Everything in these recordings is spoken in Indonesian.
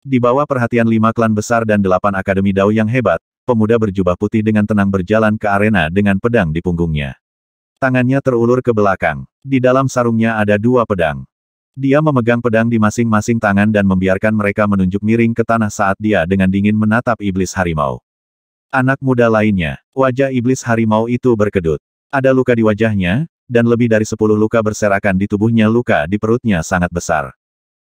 Di bawah perhatian lima klan besar dan delapan akademi dao yang hebat, pemuda berjubah putih dengan tenang berjalan ke arena dengan pedang di punggungnya. Tangannya terulur ke belakang. Di dalam sarungnya ada dua pedang. Dia memegang pedang di masing-masing tangan dan membiarkan mereka menunjuk miring ke tanah saat dia dengan dingin menatap iblis harimau. Anak muda lainnya, wajah iblis harimau itu berkedut. Ada luka di wajahnya, dan lebih dari sepuluh luka berserakan di tubuhnya luka di perutnya sangat besar.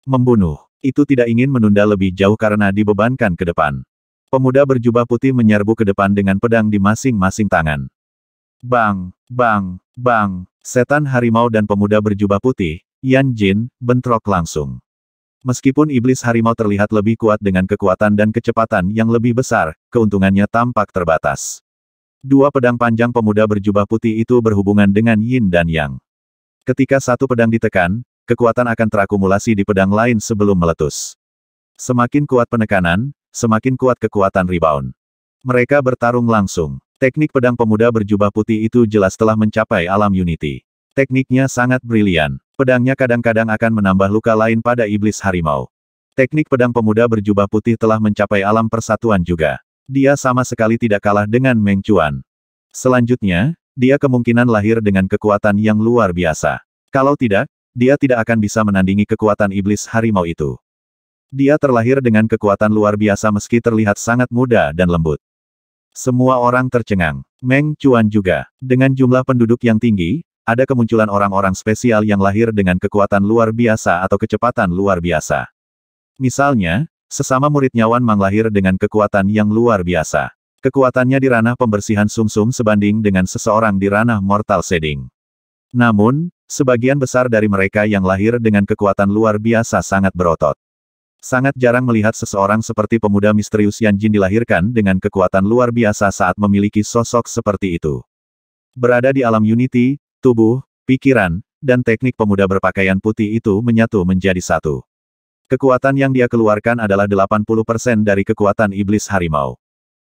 Membunuh itu tidak ingin menunda lebih jauh karena dibebankan ke depan. Pemuda berjubah putih menyerbu ke depan dengan pedang di masing-masing tangan. Bang, bang, bang, setan harimau dan pemuda berjubah putih, Yan Jin, bentrok langsung. Meskipun iblis harimau terlihat lebih kuat dengan kekuatan dan kecepatan yang lebih besar, keuntungannya tampak terbatas. Dua pedang panjang pemuda berjubah putih itu berhubungan dengan yin dan yang. Ketika satu pedang ditekan, kekuatan akan terakumulasi di pedang lain sebelum meletus. Semakin kuat penekanan, semakin kuat kekuatan rebound. Mereka bertarung langsung. Teknik pedang pemuda berjubah putih itu jelas telah mencapai alam Unity. Tekniknya sangat brilian. Pedangnya kadang-kadang akan menambah luka lain pada iblis harimau. Teknik pedang pemuda berjubah putih telah mencapai alam persatuan juga. Dia sama sekali tidak kalah dengan Meng Chuan. Selanjutnya, dia kemungkinan lahir dengan kekuatan yang luar biasa. Kalau tidak, dia tidak akan bisa menandingi kekuatan iblis harimau itu. Dia terlahir dengan kekuatan luar biasa meski terlihat sangat muda dan lembut. Semua orang tercengang. Meng Chuan juga. Dengan jumlah penduduk yang tinggi, ada kemunculan orang-orang spesial yang lahir dengan kekuatan luar biasa atau kecepatan luar biasa. Misalnya, sesama murid Nyawan Mang lahir dengan kekuatan yang luar biasa. Kekuatannya di ranah pembersihan sumsum -sum sebanding dengan seseorang di ranah mortal shedding. Namun, sebagian besar dari mereka yang lahir dengan kekuatan luar biasa sangat berotot. Sangat jarang melihat seseorang seperti pemuda misterius Yan Jin dilahirkan dengan kekuatan luar biasa saat memiliki sosok seperti itu. Berada di alam Unity, tubuh, pikiran, dan teknik pemuda berpakaian putih itu menyatu menjadi satu. Kekuatan yang dia keluarkan adalah 80% dari kekuatan iblis harimau.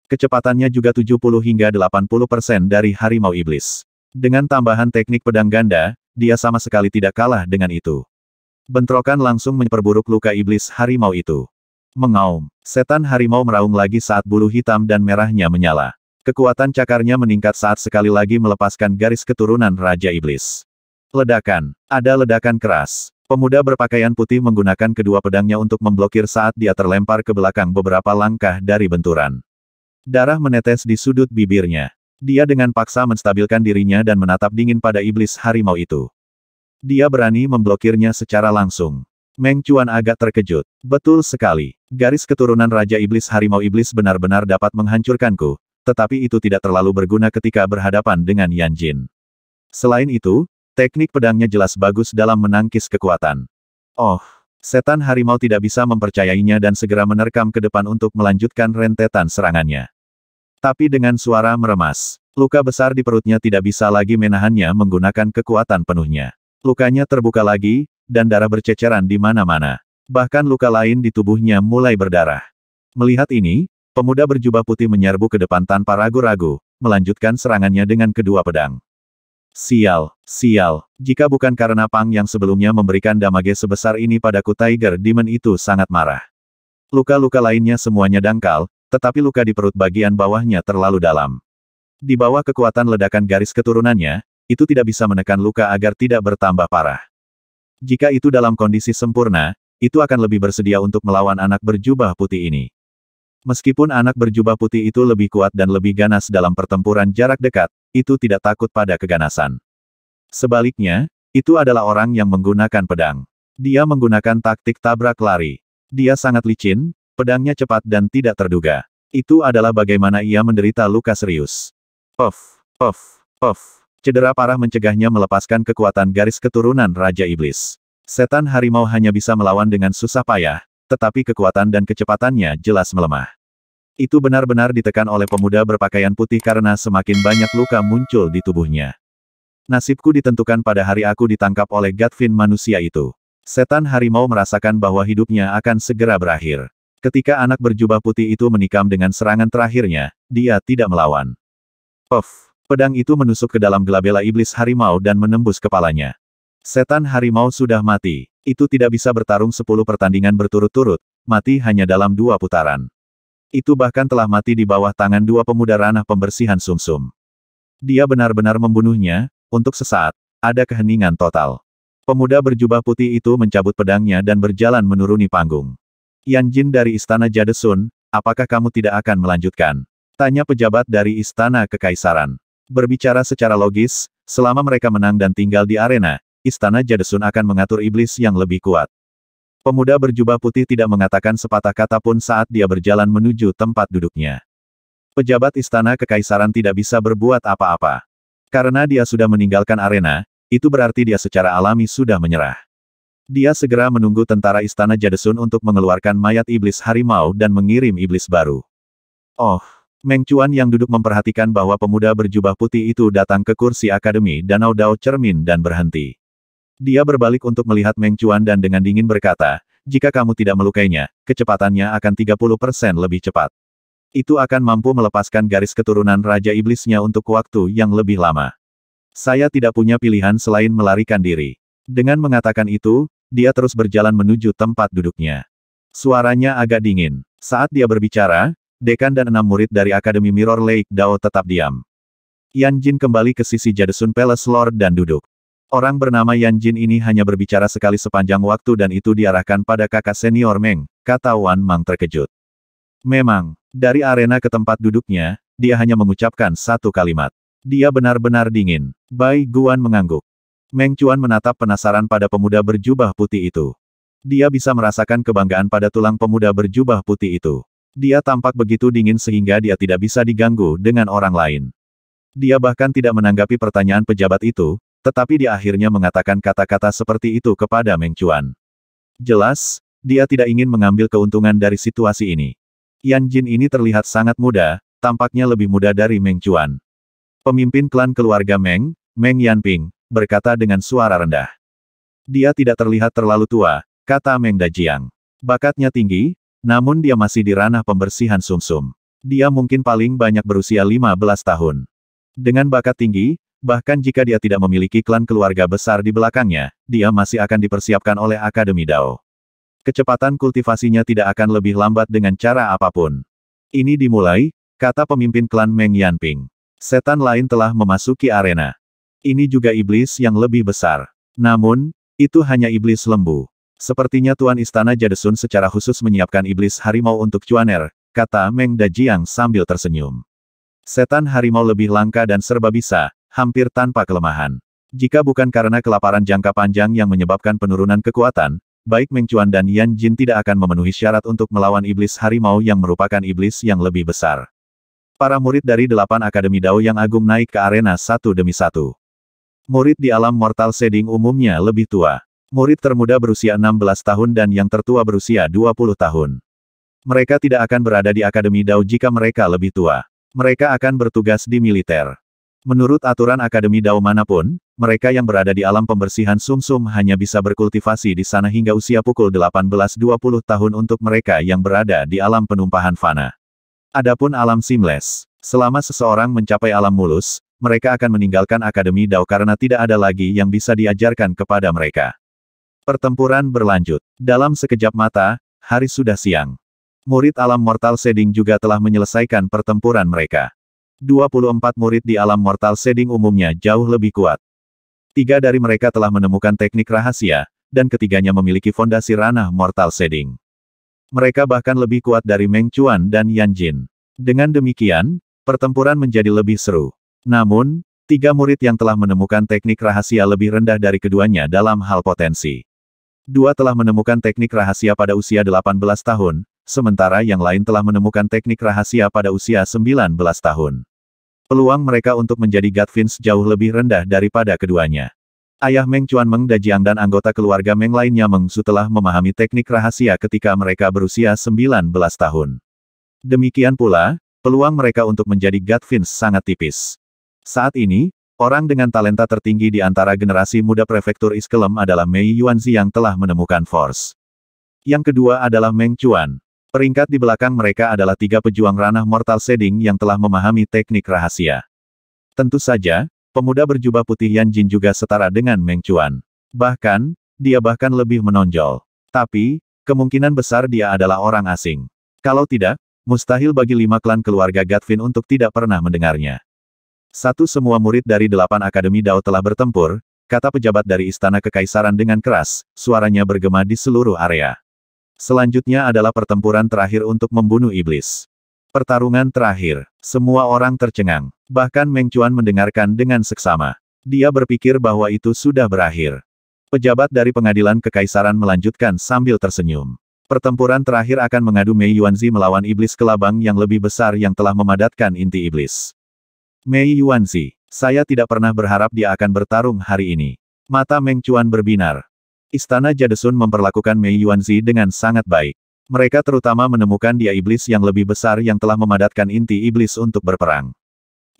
Kecepatannya juga 70 hingga 80% dari harimau iblis. Dengan tambahan teknik pedang ganda, dia sama sekali tidak kalah dengan itu. Bentrokan langsung memperburuk luka iblis harimau itu. Mengaum, setan harimau meraung lagi saat bulu hitam dan merahnya menyala. Kekuatan cakarnya meningkat saat sekali lagi melepaskan garis keturunan Raja Iblis. Ledakan, ada ledakan keras. Pemuda berpakaian putih menggunakan kedua pedangnya untuk memblokir saat dia terlempar ke belakang beberapa langkah dari benturan. Darah menetes di sudut bibirnya. Dia dengan paksa menstabilkan dirinya dan menatap dingin pada iblis harimau itu. Dia berani memblokirnya secara langsung. Meng Chuan agak terkejut. Betul sekali. Garis keturunan Raja Iblis Harimau Iblis benar-benar dapat menghancurkanku, tetapi itu tidak terlalu berguna ketika berhadapan dengan Yan Jin. Selain itu, teknik pedangnya jelas bagus dalam menangkis kekuatan. Oh, setan harimau tidak bisa mempercayainya dan segera menerkam ke depan untuk melanjutkan rentetan serangannya. Tapi dengan suara meremas, luka besar di perutnya tidak bisa lagi menahannya menggunakan kekuatan penuhnya. Lukanya terbuka lagi, dan darah berceceran di mana-mana. Bahkan luka lain di tubuhnya mulai berdarah. Melihat ini, pemuda berjubah putih menyerbu ke depan tanpa ragu-ragu, melanjutkan serangannya dengan kedua pedang. Sial, sial, jika bukan karena Pang yang sebelumnya memberikan damage sebesar ini padaku Tiger Demon itu sangat marah. Luka-luka lainnya semuanya dangkal, tetapi luka di perut bagian bawahnya terlalu dalam. Di bawah kekuatan ledakan garis keturunannya, itu tidak bisa menekan luka agar tidak bertambah parah. Jika itu dalam kondisi sempurna, itu akan lebih bersedia untuk melawan anak berjubah putih ini. Meskipun anak berjubah putih itu lebih kuat dan lebih ganas dalam pertempuran jarak dekat, itu tidak takut pada keganasan. Sebaliknya, itu adalah orang yang menggunakan pedang. Dia menggunakan taktik tabrak lari. Dia sangat licin, Pedangnya cepat dan tidak terduga. Itu adalah bagaimana ia menderita luka serius. Pof, pof, pof. Cedera parah mencegahnya melepaskan kekuatan garis keturunan Raja Iblis. Setan harimau hanya bisa melawan dengan susah payah, tetapi kekuatan dan kecepatannya jelas melemah. Itu benar-benar ditekan oleh pemuda berpakaian putih karena semakin banyak luka muncul di tubuhnya. Nasibku ditentukan pada hari aku ditangkap oleh Gatvin manusia itu. Setan harimau merasakan bahwa hidupnya akan segera berakhir. Ketika anak berjubah putih itu menikam dengan serangan terakhirnya, dia tidak melawan. Puff! Pedang itu menusuk ke dalam gelabela iblis harimau dan menembus kepalanya. Setan harimau sudah mati. Itu tidak bisa bertarung sepuluh pertandingan berturut-turut, mati hanya dalam dua putaran. Itu bahkan telah mati di bawah tangan dua pemuda ranah pembersihan sumsum. -sum. Dia benar-benar membunuhnya, untuk sesaat, ada keheningan total. Pemuda berjubah putih itu mencabut pedangnya dan berjalan menuruni panggung. Yan Jin dari Istana Jadesun, apakah kamu tidak akan melanjutkan? Tanya pejabat dari Istana Kekaisaran. Berbicara secara logis, selama mereka menang dan tinggal di arena, Istana Jadesun akan mengatur iblis yang lebih kuat. Pemuda berjubah putih tidak mengatakan sepatah kata pun saat dia berjalan menuju tempat duduknya. Pejabat Istana Kekaisaran tidak bisa berbuat apa-apa. Karena dia sudah meninggalkan arena, itu berarti dia secara alami sudah menyerah. Dia segera menunggu tentara istana Jadesun untuk mengeluarkan mayat iblis harimau dan mengirim iblis baru. Oh, Meng yang duduk memperhatikan bahwa pemuda berjubah putih itu datang ke kursi akademi Danau Dao Cermin dan berhenti. Dia berbalik untuk melihat Meng dan dengan dingin berkata, jika kamu tidak melukainya, kecepatannya akan 30% lebih cepat. Itu akan mampu melepaskan garis keturunan Raja Iblisnya untuk waktu yang lebih lama. Saya tidak punya pilihan selain melarikan diri. Dengan mengatakan itu, dia terus berjalan menuju tempat duduknya. Suaranya agak dingin. Saat dia berbicara, dekan dan enam murid dari Akademi Mirror Lake Dao tetap diam. Yan Jin kembali ke sisi Jadesun Palace Lord dan duduk. Orang bernama Yan Jin ini hanya berbicara sekali sepanjang waktu dan itu diarahkan pada kakak senior Meng, kata Wan Mang terkejut. Memang, dari arena ke tempat duduknya, dia hanya mengucapkan satu kalimat. Dia benar-benar dingin. Bai Guan mengangguk. Meng Chuan menatap penasaran pada pemuda berjubah putih itu. Dia bisa merasakan kebanggaan pada tulang pemuda berjubah putih itu. Dia tampak begitu dingin sehingga dia tidak bisa diganggu dengan orang lain. Dia bahkan tidak menanggapi pertanyaan pejabat itu, tetapi dia akhirnya mengatakan kata-kata seperti itu kepada Meng Chuan. Jelas, dia tidak ingin mengambil keuntungan dari situasi ini. Yan Jin ini terlihat sangat muda, tampaknya lebih muda dari Meng Chuan. Pemimpin klan keluarga Meng, Meng Yanping, berkata dengan suara rendah. Dia tidak terlihat terlalu tua, kata Meng Dajiang. Bakatnya tinggi, namun dia masih di ranah pembersihan sumsum. -sum. Dia mungkin paling banyak berusia 15 tahun. Dengan bakat tinggi, bahkan jika dia tidak memiliki klan keluarga besar di belakangnya, dia masih akan dipersiapkan oleh Akademi Dao. Kecepatan kultivasinya tidak akan lebih lambat dengan cara apapun. Ini dimulai, kata pemimpin klan Meng Yanping. Setan lain telah memasuki arena. Ini juga iblis yang lebih besar. Namun, itu hanya iblis lembu. Sepertinya Tuan Istana Jadesun secara khusus menyiapkan iblis harimau untuk Cuaner, kata Meng Dajiang sambil tersenyum. Setan harimau lebih langka dan serba bisa, hampir tanpa kelemahan. Jika bukan karena kelaparan jangka panjang yang menyebabkan penurunan kekuatan, baik Meng Chuan dan Yan Jin tidak akan memenuhi syarat untuk melawan iblis harimau yang merupakan iblis yang lebih besar. Para murid dari delapan Akademi Dao yang agung naik ke arena satu demi satu. Murid di alam mortal shading umumnya lebih tua. Murid termuda berusia 16 tahun dan yang tertua berusia 20 tahun. Mereka tidak akan berada di Akademi Dao jika mereka lebih tua. Mereka akan bertugas di militer. Menurut aturan Akademi Dao manapun, mereka yang berada di alam pembersihan sumsum -sum hanya bisa berkultivasi di sana hingga usia pukul 18-20 tahun untuk mereka yang berada di alam penumpahan fana. Adapun alam seamless, selama seseorang mencapai alam mulus, mereka akan meninggalkan Akademi Dao karena tidak ada lagi yang bisa diajarkan kepada mereka. Pertempuran berlanjut. Dalam sekejap mata, hari sudah siang. Murid alam mortal Seding juga telah menyelesaikan pertempuran mereka. 24 murid di alam mortal Seding umumnya jauh lebih kuat. Tiga dari mereka telah menemukan teknik rahasia, dan ketiganya memiliki fondasi ranah mortal Seding. Mereka bahkan lebih kuat dari Meng Chuan dan Yan Jin. Dengan demikian, pertempuran menjadi lebih seru. Namun, tiga murid yang telah menemukan teknik rahasia lebih rendah dari keduanya dalam hal potensi. Dua telah menemukan teknik rahasia pada usia 18 tahun, sementara yang lain telah menemukan teknik rahasia pada usia 19 tahun. Peluang mereka untuk menjadi Godfins jauh lebih rendah daripada keduanya. Ayah Meng Chuan Meng Dajiang dan anggota keluarga Meng lainnya Meng Su telah memahami teknik rahasia ketika mereka berusia 19 tahun. Demikian pula, peluang mereka untuk menjadi Godfins sangat tipis. Saat ini, orang dengan talenta tertinggi di antara generasi muda prefektur Iskelem adalah Mei Yuanzi yang telah menemukan Force. Yang kedua adalah Meng Chuan. Peringkat di belakang mereka adalah tiga pejuang ranah mortal shading yang telah memahami teknik rahasia. Tentu saja, pemuda berjubah putih Yan Jin juga setara dengan Meng Chuan. Bahkan, dia bahkan lebih menonjol. Tapi, kemungkinan besar dia adalah orang asing. Kalau tidak, mustahil bagi lima klan keluarga Gatvin untuk tidak pernah mendengarnya. Satu semua murid dari delapan Akademi Dao telah bertempur, kata pejabat dari Istana Kekaisaran dengan keras, suaranya bergema di seluruh area. Selanjutnya adalah pertempuran terakhir untuk membunuh iblis. Pertarungan terakhir, semua orang tercengang. Bahkan Meng mendengarkan dengan seksama. Dia berpikir bahwa itu sudah berakhir. Pejabat dari pengadilan kekaisaran melanjutkan sambil tersenyum. Pertempuran terakhir akan mengadu Mei Yuanzi melawan iblis kelabang yang lebih besar yang telah memadatkan inti iblis. Mei Yuanzi, saya tidak pernah berharap dia akan bertarung hari ini. Mata Meng Chuan berbinar. Istana Jadesun memperlakukan Mei Yuanzi dengan sangat baik. Mereka terutama menemukan dia iblis yang lebih besar yang telah memadatkan inti iblis untuk berperang.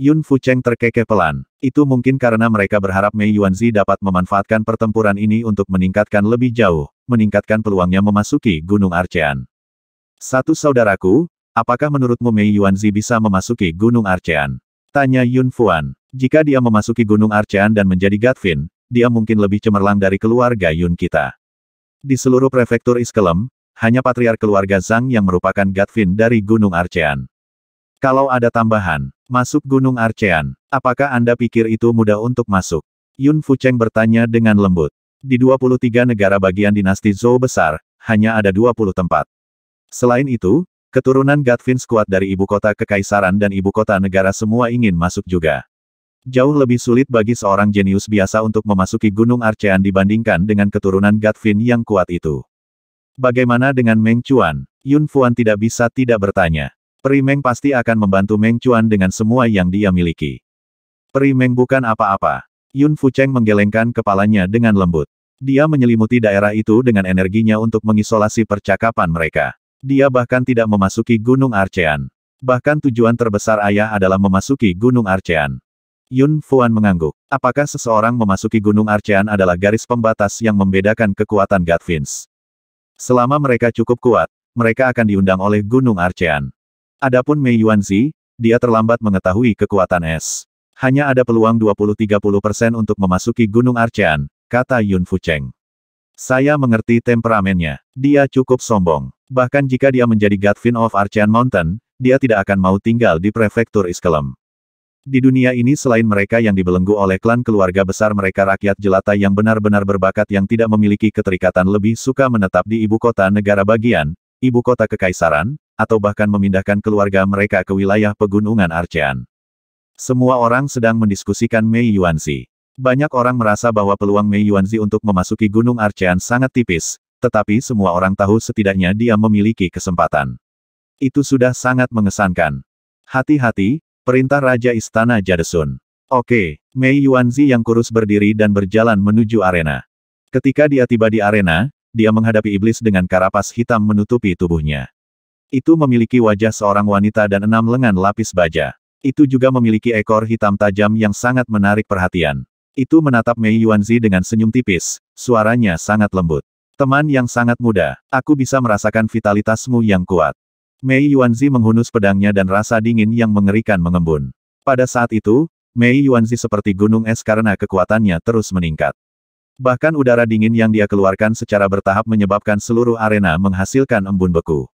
Yun Fucheng terkekeh pelan. Itu mungkin karena mereka berharap Mei Yuanzi dapat memanfaatkan pertempuran ini untuk meningkatkan lebih jauh, meningkatkan peluangnya memasuki Gunung Arcean. Satu saudaraku, apakah menurutmu Mei Yuanzi bisa memasuki Gunung Arcean? Tanya Yun Fuan. Jika dia memasuki Gunung Archan dan menjadi Gatvin, dia mungkin lebih cemerlang dari keluarga Yun kita. Di seluruh prefektur Iskelem, hanya patriark keluarga Zhang yang merupakan Gatvin dari Gunung Archean. Kalau ada tambahan, masuk Gunung Archean, apakah Anda pikir itu mudah untuk masuk? Yun Fu Cheng bertanya dengan lembut. Di 23 negara bagian dinasti Zhou besar, hanya ada 20 tempat. Selain itu, Keturunan Gatvins kuat dari ibu kota kekaisaran dan ibu kota negara semua ingin masuk juga. Jauh lebih sulit bagi seorang jenius biasa untuk memasuki Gunung Archean dibandingkan dengan keturunan Gatvin yang kuat itu. Bagaimana dengan Meng Chuan? Yun Fuan tidak bisa tidak bertanya. Peri Meng pasti akan membantu Meng Chuan dengan semua yang dia miliki. Peri Meng bukan apa-apa. Yun Fucheng menggelengkan kepalanya dengan lembut. Dia menyelimuti daerah itu dengan energinya untuk mengisolasi percakapan mereka. Dia bahkan tidak memasuki Gunung Arcean. Bahkan tujuan terbesar ayah adalah memasuki Gunung Arcean. Yun Fuan mengangguk. Apakah seseorang memasuki Gunung Arcean adalah garis pembatas yang membedakan kekuatan Godfins? Selama mereka cukup kuat, mereka akan diundang oleh Gunung Arcean. Adapun Mei Yuanzi, dia terlambat mengetahui kekuatan es. Hanya ada peluang 20-30% untuk memasuki Gunung Arcean, kata Yun Fucheng. Saya mengerti temperamennya. Dia cukup sombong. Bahkan jika dia menjadi Godfin of Archean Mountain, dia tidak akan mau tinggal di prefektur Iskelem. Di dunia ini selain mereka yang dibelenggu oleh klan keluarga besar mereka rakyat jelata yang benar-benar berbakat yang tidak memiliki keterikatan lebih suka menetap di ibu kota negara bagian, ibu kota kekaisaran, atau bahkan memindahkan keluarga mereka ke wilayah pegunungan Archean. Semua orang sedang mendiskusikan Mei Yuanxi. Banyak orang merasa bahwa peluang Mei Yuanzi untuk memasuki Gunung Archean sangat tipis, tetapi semua orang tahu setidaknya dia memiliki kesempatan. Itu sudah sangat mengesankan. Hati-hati, perintah Raja Istana Jadesun. Oke, Mei Yuanzi yang kurus berdiri dan berjalan menuju arena. Ketika dia tiba di arena, dia menghadapi iblis dengan karapas hitam menutupi tubuhnya. Itu memiliki wajah seorang wanita dan enam lengan lapis baja. Itu juga memiliki ekor hitam tajam yang sangat menarik perhatian. Itu menatap Mei Yuanzi dengan senyum tipis, suaranya sangat lembut. Teman yang sangat muda, aku bisa merasakan vitalitasmu yang kuat. Mei Yuanzi menghunus pedangnya dan rasa dingin yang mengerikan mengembun. Pada saat itu, Mei Yuanzi seperti gunung es karena kekuatannya terus meningkat. Bahkan udara dingin yang dia keluarkan secara bertahap menyebabkan seluruh arena menghasilkan embun beku.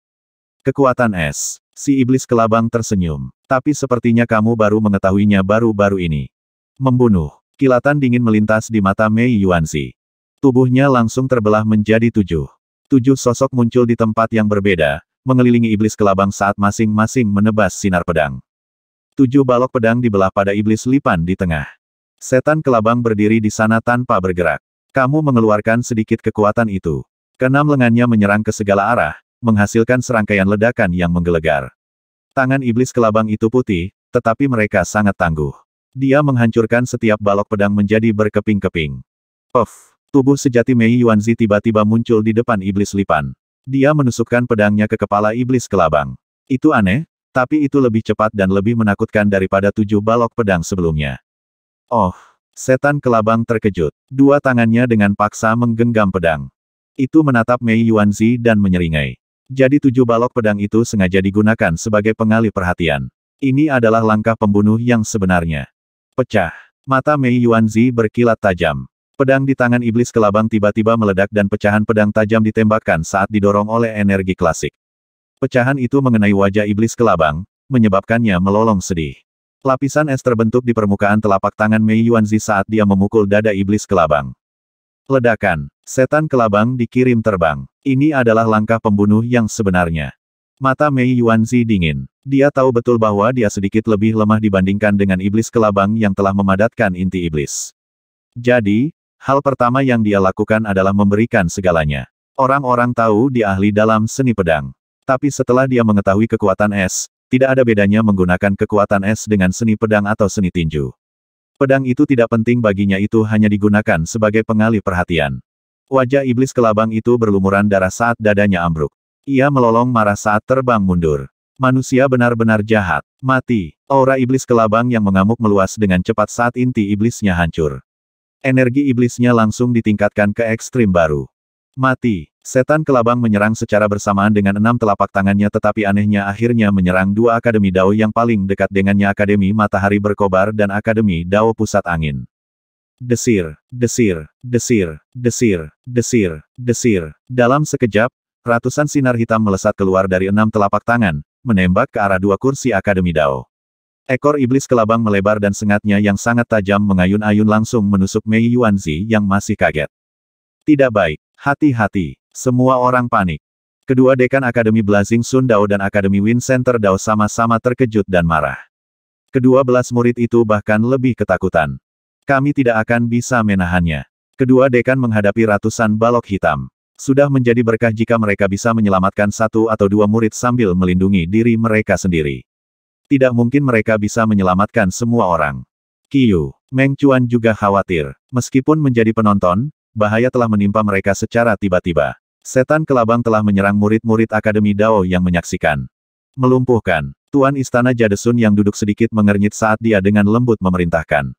Kekuatan es. Si iblis kelabang tersenyum. Tapi sepertinya kamu baru mengetahuinya baru-baru ini. Membunuh. Kilatan dingin melintas di mata Mei Yuanzi. Tubuhnya langsung terbelah menjadi tujuh. Tujuh sosok muncul di tempat yang berbeda, mengelilingi iblis kelabang saat masing-masing menebas sinar pedang. Tujuh balok pedang dibelah pada iblis lipan di tengah. Setan kelabang berdiri di sana tanpa bergerak. Kamu mengeluarkan sedikit kekuatan itu. Kenam lengannya menyerang ke segala arah, menghasilkan serangkaian ledakan yang menggelegar. Tangan iblis kelabang itu putih, tetapi mereka sangat tangguh. Dia menghancurkan setiap balok pedang menjadi berkeping-keping. Puff! Tubuh sejati Mei Yuanzi tiba-tiba muncul di depan iblis lipan. Dia menusukkan pedangnya ke kepala iblis kelabang. Itu aneh, tapi itu lebih cepat dan lebih menakutkan daripada tujuh balok pedang sebelumnya. Oh! Setan kelabang terkejut. Dua tangannya dengan paksa menggenggam pedang. Itu menatap Mei Yuanzi dan menyeringai. Jadi tujuh balok pedang itu sengaja digunakan sebagai pengalih perhatian. Ini adalah langkah pembunuh yang sebenarnya. Pecah. Mata Mei Yuanzi berkilat tajam. Pedang di tangan iblis kelabang tiba-tiba meledak dan pecahan pedang tajam ditembakkan saat didorong oleh energi klasik. Pecahan itu mengenai wajah iblis kelabang, menyebabkannya melolong sedih. Lapisan es terbentuk di permukaan telapak tangan Mei Yuanzi saat dia memukul dada iblis kelabang. Ledakan, setan kelabang dikirim terbang. Ini adalah langkah pembunuh yang sebenarnya. Mata Mei Yuanzi dingin. Dia tahu betul bahwa dia sedikit lebih lemah dibandingkan dengan iblis kelabang yang telah memadatkan inti iblis. Jadi, hal pertama yang dia lakukan adalah memberikan segalanya. Orang-orang tahu dia ahli dalam seni pedang. Tapi setelah dia mengetahui kekuatan es, tidak ada bedanya menggunakan kekuatan es dengan seni pedang atau seni tinju. Pedang itu tidak penting baginya itu hanya digunakan sebagai pengalih perhatian. Wajah iblis kelabang itu berlumuran darah saat dadanya ambruk. Ia melolong marah saat terbang mundur. Manusia benar-benar jahat. Mati. Aura iblis kelabang yang mengamuk meluas dengan cepat saat inti iblisnya hancur. Energi iblisnya langsung ditingkatkan ke ekstrim baru. Mati. Setan kelabang menyerang secara bersamaan dengan enam telapak tangannya tetapi anehnya akhirnya menyerang dua Akademi Dao yang paling dekat dengannya Akademi Matahari Berkobar dan Akademi Dao Pusat Angin. Desir, desir, desir, desir, desir, desir. Dalam sekejap, Ratusan sinar hitam melesat keluar dari enam telapak tangan, menembak ke arah dua kursi Akademi Dao. Ekor iblis kelabang melebar dan sengatnya yang sangat tajam mengayun-ayun langsung menusuk Mei Yuanzi yang masih kaget. Tidak baik, hati-hati, semua orang panik. Kedua dekan Akademi Blazing Sun Dao dan Akademi Wind Center Dao sama-sama terkejut dan marah. Kedua belas murid itu bahkan lebih ketakutan. Kami tidak akan bisa menahannya. Kedua dekan menghadapi ratusan balok hitam. Sudah menjadi berkah jika mereka bisa menyelamatkan satu atau dua murid sambil melindungi diri mereka sendiri. Tidak mungkin mereka bisa menyelamatkan semua orang. Kiyu, Meng Chuan juga khawatir. Meskipun menjadi penonton, bahaya telah menimpa mereka secara tiba-tiba. Setan kelabang telah menyerang murid-murid Akademi Dao yang menyaksikan. Melumpuhkan, Tuan Istana Jadesun yang duduk sedikit mengernyit saat dia dengan lembut memerintahkan.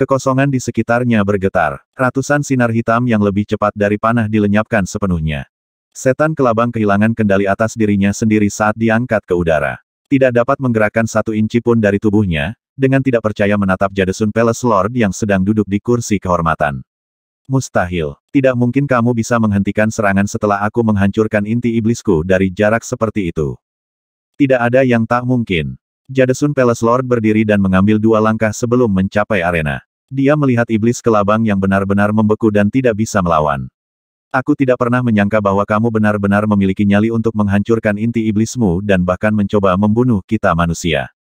Kekosongan di sekitarnya bergetar. Ratusan sinar hitam yang lebih cepat dari panah dilenyapkan sepenuhnya. Setan kelabang kehilangan kendali atas dirinya sendiri saat diangkat ke udara. Tidak dapat menggerakkan satu inci pun dari tubuhnya, dengan tidak percaya menatap Jadesun Palace Lord yang sedang duduk di kursi kehormatan. Mustahil. Tidak mungkin kamu bisa menghentikan serangan setelah aku menghancurkan inti iblisku dari jarak seperti itu. Tidak ada yang tak mungkin. Jadesun Palace Lord berdiri dan mengambil dua langkah sebelum mencapai arena. Dia melihat iblis kelabang yang benar-benar membeku dan tidak bisa melawan. Aku tidak pernah menyangka bahwa kamu benar-benar memiliki nyali untuk menghancurkan inti iblismu dan bahkan mencoba membunuh kita manusia.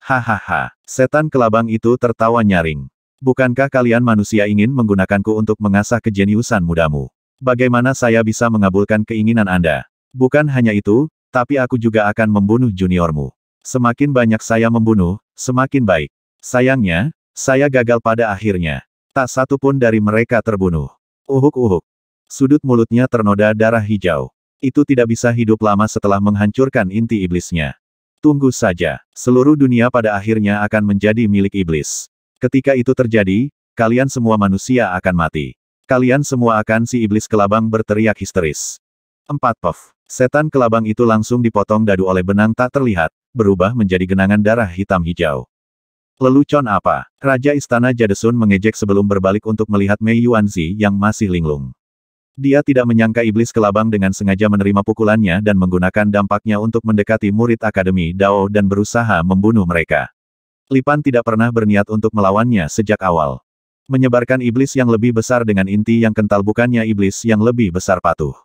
Hahaha, setan kelabang itu tertawa nyaring. Bukankah kalian manusia ingin menggunakanku untuk mengasah kejeniusan mudamu? Bagaimana saya bisa mengabulkan keinginan Anda? Bukan hanya itu, tapi aku juga akan membunuh juniormu. Semakin banyak saya membunuh, semakin baik. Sayangnya, saya gagal pada akhirnya. Tak satu pun dari mereka terbunuh. Uhuk-uhuk. Sudut mulutnya ternoda darah hijau. Itu tidak bisa hidup lama setelah menghancurkan inti iblisnya. Tunggu saja. Seluruh dunia pada akhirnya akan menjadi milik iblis. Ketika itu terjadi, kalian semua manusia akan mati. Kalian semua akan si iblis kelabang berteriak histeris. 4. Puff. Setan kelabang itu langsung dipotong dadu oleh benang tak terlihat, berubah menjadi genangan darah hitam hijau. Lelucon apa? Raja Istana Jadesun mengejek sebelum berbalik untuk melihat Mei Yuanzi yang masih linglung. Dia tidak menyangka iblis kelabang dengan sengaja menerima pukulannya dan menggunakan dampaknya untuk mendekati murid Akademi Dao dan berusaha membunuh mereka. Lipan tidak pernah berniat untuk melawannya sejak awal. Menyebarkan iblis yang lebih besar dengan inti yang kental bukannya iblis yang lebih besar patuh.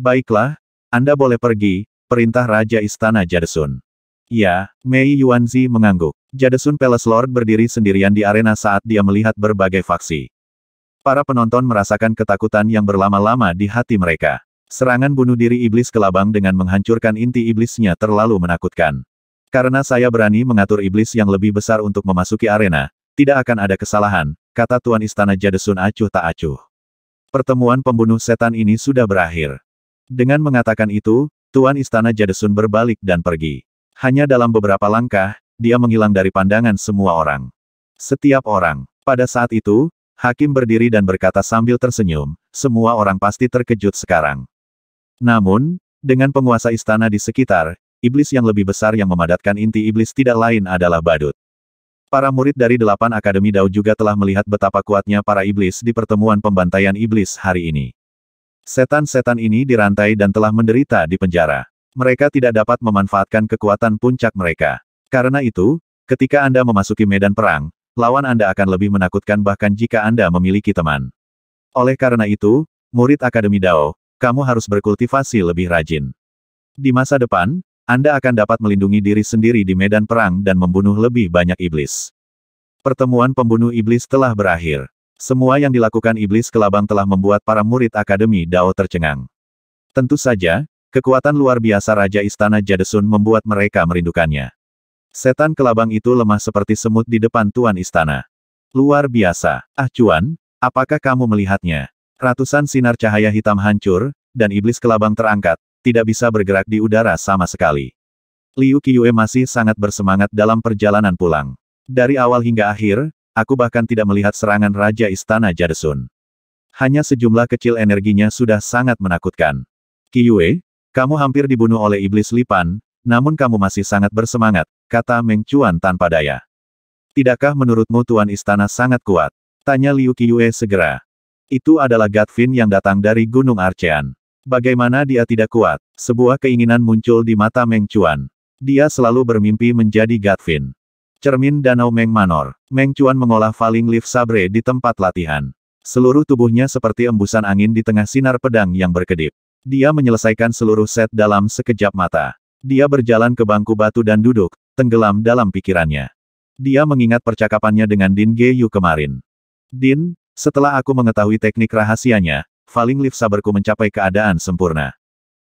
Baiklah, Anda boleh pergi, perintah Raja Istana Jadesun. Ya, Mei Yuanzi mengangguk. Jadesun Palace Lord berdiri sendirian di arena saat dia melihat berbagai faksi. Para penonton merasakan ketakutan yang berlama-lama di hati mereka. Serangan bunuh diri iblis ke labang dengan menghancurkan inti iblisnya terlalu menakutkan. Karena saya berani mengatur iblis yang lebih besar untuk memasuki arena, tidak akan ada kesalahan, kata Tuan Istana Jadesun acuh tak acuh. Pertemuan pembunuh setan ini sudah berakhir. Dengan mengatakan itu, Tuan Istana Jadesun berbalik dan pergi. Hanya dalam beberapa langkah, dia menghilang dari pandangan semua orang. Setiap orang. Pada saat itu, Hakim berdiri dan berkata sambil tersenyum, semua orang pasti terkejut sekarang. Namun, dengan penguasa istana di sekitar, iblis yang lebih besar yang memadatkan inti iblis tidak lain adalah badut. Para murid dari delapan Akademi Dao juga telah melihat betapa kuatnya para iblis di pertemuan pembantaian iblis hari ini. Setan-setan ini dirantai dan telah menderita di penjara. Mereka tidak dapat memanfaatkan kekuatan puncak mereka. Karena itu, ketika Anda memasuki medan perang, lawan Anda akan lebih menakutkan bahkan jika Anda memiliki teman. Oleh karena itu, murid Akademi Dao, kamu harus berkultivasi lebih rajin. Di masa depan, Anda akan dapat melindungi diri sendiri di medan perang dan membunuh lebih banyak iblis. Pertemuan pembunuh iblis telah berakhir. Semua yang dilakukan iblis kelabang telah membuat para murid Akademi Dao tercengang. Tentu saja, Kekuatan luar biasa Raja Istana Jadesun membuat mereka merindukannya. Setan kelabang itu lemah seperti semut di depan Tuan Istana. Luar biasa. Ah Cuan, apakah kamu melihatnya? Ratusan sinar cahaya hitam hancur, dan iblis kelabang terangkat, tidak bisa bergerak di udara sama sekali. Liu Qiyue masih sangat bersemangat dalam perjalanan pulang. Dari awal hingga akhir, aku bahkan tidak melihat serangan Raja Istana Jadesun. Hanya sejumlah kecil energinya sudah sangat menakutkan. Qiyue, kamu hampir dibunuh oleh iblis lipan, namun kamu masih sangat bersemangat, kata Meng Chuan tanpa daya. Tidakkah menurutmu Tuan Istana sangat kuat? Tanya Liu Qiyue segera. Itu adalah Gatvin yang datang dari Gunung Archean. Bagaimana dia tidak kuat? Sebuah keinginan muncul di mata Meng Chuan. Dia selalu bermimpi menjadi Gatvin. Cermin Danau Meng Manor. Meng Chuan mengolah Falling Leaf Sabre di tempat latihan. Seluruh tubuhnya seperti embusan angin di tengah sinar pedang yang berkedip. Dia menyelesaikan seluruh set dalam sekejap mata. Dia berjalan ke bangku batu dan duduk, tenggelam dalam pikirannya. Dia mengingat percakapannya dengan Din Ge Yu kemarin. Din, setelah aku mengetahui teknik rahasianya, Falling Leaf saberku mencapai keadaan sempurna.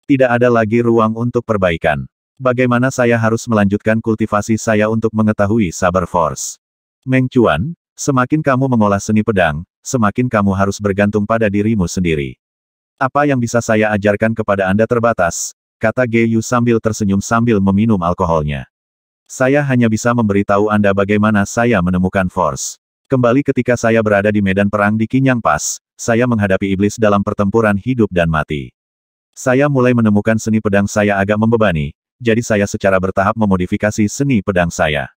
Tidak ada lagi ruang untuk perbaikan. Bagaimana saya harus melanjutkan kultivasi saya untuk mengetahui saber force? Meng Chuan, semakin kamu mengolah seni pedang, semakin kamu harus bergantung pada dirimu sendiri. Apa yang bisa saya ajarkan kepada Anda terbatas, kata Yu sambil tersenyum sambil meminum alkoholnya. Saya hanya bisa memberitahu Anda bagaimana saya menemukan Force. Kembali ketika saya berada di medan perang di Kinyang Pas, saya menghadapi iblis dalam pertempuran hidup dan mati. Saya mulai menemukan seni pedang saya agak membebani, jadi saya secara bertahap memodifikasi seni pedang saya.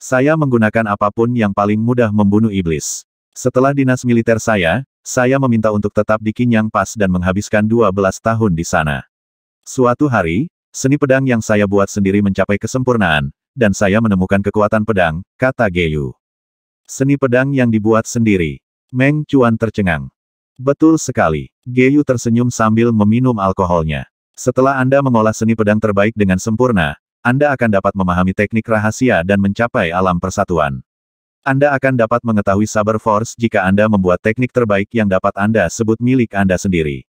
Saya menggunakan apapun yang paling mudah membunuh iblis. Setelah dinas militer saya, saya meminta untuk tetap di Kinyang Pas dan menghabiskan 12 tahun di sana. Suatu hari, seni pedang yang saya buat sendiri mencapai kesempurnaan, dan saya menemukan kekuatan pedang, kata Geyu. Seni pedang yang dibuat sendiri. Meng Chuan tercengang. Betul sekali. Geyu tersenyum sambil meminum alkoholnya. Setelah Anda mengolah seni pedang terbaik dengan sempurna, Anda akan dapat memahami teknik rahasia dan mencapai alam persatuan. Anda akan dapat mengetahui Saber Force jika Anda membuat teknik terbaik yang dapat Anda sebut milik Anda sendiri.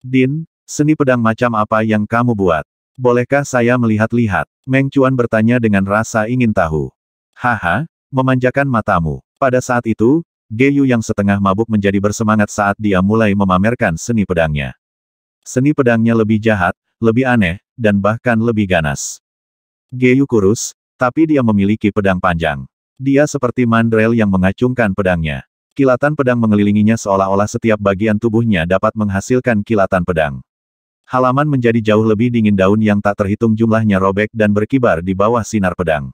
Din, seni pedang macam apa yang kamu buat? Bolehkah saya melihat-lihat? Meng Chuan bertanya dengan rasa ingin tahu. Haha, memanjakan matamu. Pada saat itu, Ge Yu yang setengah mabuk menjadi bersemangat saat dia mulai memamerkan seni pedangnya. Seni pedangnya lebih jahat, lebih aneh, dan bahkan lebih ganas. Ge Yu kurus, tapi dia memiliki pedang panjang. Dia seperti mandrel yang mengacungkan pedangnya. Kilatan pedang mengelilinginya seolah-olah setiap bagian tubuhnya dapat menghasilkan kilatan pedang. Halaman menjadi jauh lebih dingin daun yang tak terhitung jumlahnya robek dan berkibar di bawah sinar pedang.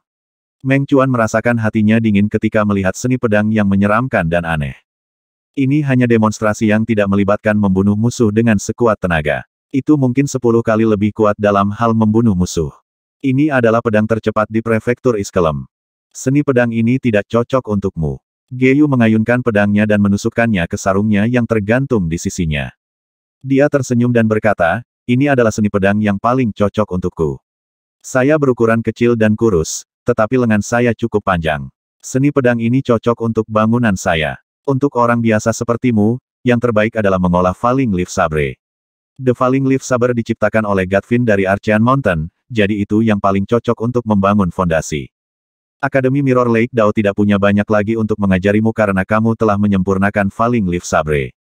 Meng Chuan merasakan hatinya dingin ketika melihat seni pedang yang menyeramkan dan aneh. Ini hanya demonstrasi yang tidak melibatkan membunuh musuh dengan sekuat tenaga. Itu mungkin sepuluh kali lebih kuat dalam hal membunuh musuh. Ini adalah pedang tercepat di prefektur Iskelem. Seni pedang ini tidak cocok untukmu. Geyu mengayunkan pedangnya dan menusukkannya ke sarungnya yang tergantung di sisinya. Dia tersenyum dan berkata, ini adalah seni pedang yang paling cocok untukku. Saya berukuran kecil dan kurus, tetapi lengan saya cukup panjang. Seni pedang ini cocok untuk bangunan saya. Untuk orang biasa sepertimu, yang terbaik adalah mengolah Falling Leaf Sabre. The Falling Leaf Sabre diciptakan oleh Gatvin dari Archean Mountain, jadi itu yang paling cocok untuk membangun fondasi. Akademi Mirror Lake Dao tidak punya banyak lagi untuk mengajarimu karena kamu telah menyempurnakan Falling Leaf Sabre.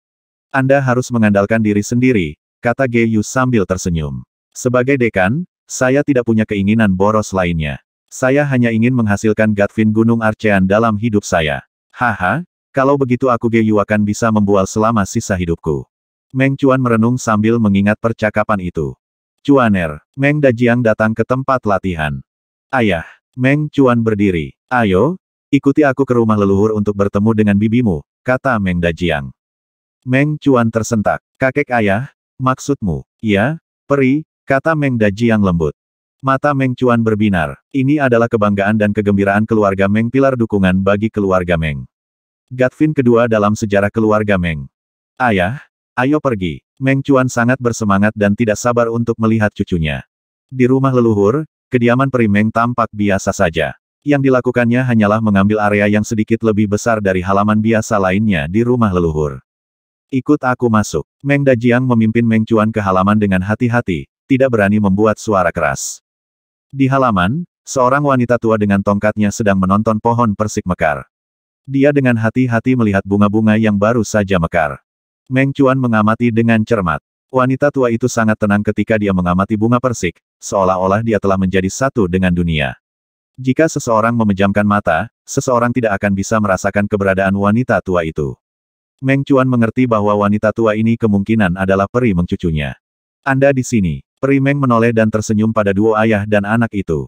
Anda harus mengandalkan diri sendiri, kata Ge Yu sambil tersenyum. Sebagai dekan, saya tidak punya keinginan boros lainnya. Saya hanya ingin menghasilkan Gatvin Gunung Arcean dalam hidup saya. Haha, kalau begitu aku Geyu akan bisa membual selama sisa hidupku. Meng Chuan merenung sambil mengingat percakapan itu. Chuaner, Meng Dajiang datang ke tempat latihan. Ayah, Meng Chuan berdiri. Ayo, ikuti aku ke rumah leluhur untuk bertemu dengan bibimu, kata Meng Dajiang. Meng Chuan tersentak. Kakek ayah, maksudmu? Ya, peri, kata Meng Dajiang lembut. Mata Meng Chuan berbinar. Ini adalah kebanggaan dan kegembiraan keluarga Meng pilar dukungan bagi keluarga Meng. Gatvin kedua dalam sejarah keluarga Meng. Ayah, ayo pergi. Meng Chuan sangat bersemangat dan tidak sabar untuk melihat cucunya. Di rumah leluhur, Kediaman Perimeng tampak biasa saja. Yang dilakukannya hanyalah mengambil area yang sedikit lebih besar dari halaman biasa lainnya di rumah leluhur. Ikut aku masuk. Meng Dajiang memimpin Meng Chuan ke halaman dengan hati-hati, tidak berani membuat suara keras. Di halaman, seorang wanita tua dengan tongkatnya sedang menonton pohon persik mekar. Dia dengan hati-hati melihat bunga-bunga yang baru saja mekar. Meng Chuan mengamati dengan cermat. Wanita tua itu sangat tenang ketika dia mengamati bunga persik, seolah-olah dia telah menjadi satu dengan dunia. Jika seseorang memejamkan mata, seseorang tidak akan bisa merasakan keberadaan wanita tua itu. Meng Chuan mengerti bahwa wanita tua ini kemungkinan adalah peri mengcucunya. Anda di sini. Peri Meng menoleh dan tersenyum pada duo ayah dan anak itu.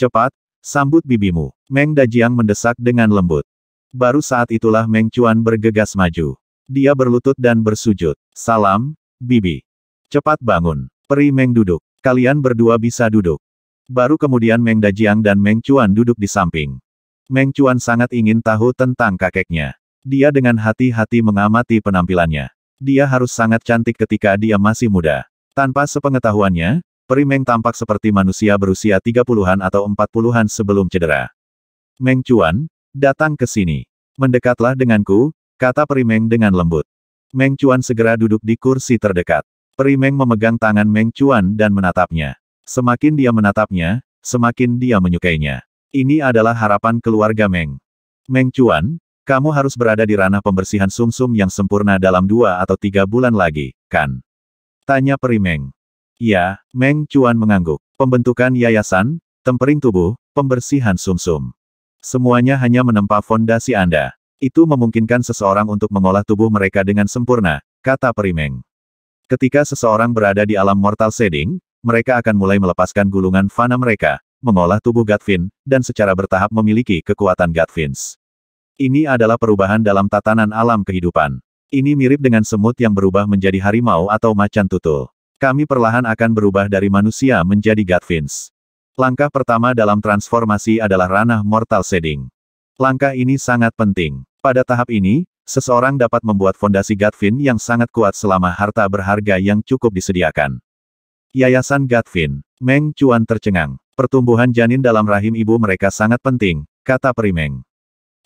Cepat, sambut bibimu. Meng Dajiang mendesak dengan lembut. Baru saat itulah Meng Chuan bergegas maju. Dia berlutut dan bersujud. Salam, bibi. Cepat bangun. Peri Meng duduk. Kalian berdua bisa duduk. Baru kemudian Meng Dajiang dan Meng Chuan duduk di samping. Meng Chuan sangat ingin tahu tentang kakeknya. Dia dengan hati-hati mengamati penampilannya. Dia harus sangat cantik ketika dia masih muda. Tanpa sepengetahuannya, peri Meng tampak seperti manusia berusia 30-an atau 40-an sebelum cedera. Meng Chuan, datang ke sini. Mendekatlah denganku, kata peri Meng dengan lembut. Meng Chuan segera duduk di kursi terdekat. Peri Meng memegang tangan Meng Chuan dan menatapnya. Semakin dia menatapnya, semakin dia menyukainya. Ini adalah harapan keluarga Meng. Meng Chuan, kamu harus berada di ranah pembersihan sumsum -sum yang sempurna dalam dua atau tiga bulan lagi, kan? Tanya Peri Meng. Ya, Meng Chuan mengangguk. Pembentukan yayasan, tempering tubuh, pembersihan sumsum. -sum. Semuanya hanya menempa fondasi Anda. Itu memungkinkan seseorang untuk mengolah tubuh mereka dengan sempurna, kata Peri Meng. Ketika seseorang berada di alam mortal shading, mereka akan mulai melepaskan gulungan fana mereka, mengolah tubuh Gatvin, dan secara bertahap memiliki kekuatan Gatvins. Ini adalah perubahan dalam tatanan alam kehidupan. Ini mirip dengan semut yang berubah menjadi harimau atau macan tutul. Kami perlahan akan berubah dari manusia menjadi Gatvins. Langkah pertama dalam transformasi adalah ranah mortal shading. Langkah ini sangat penting. Pada tahap ini, seseorang dapat membuat fondasi Gatvin yang sangat kuat selama harta berharga yang cukup disediakan. Yayasan Gatvin, Meng Chuan tercengang. Pertumbuhan janin dalam rahim ibu mereka sangat penting, kata Primeng.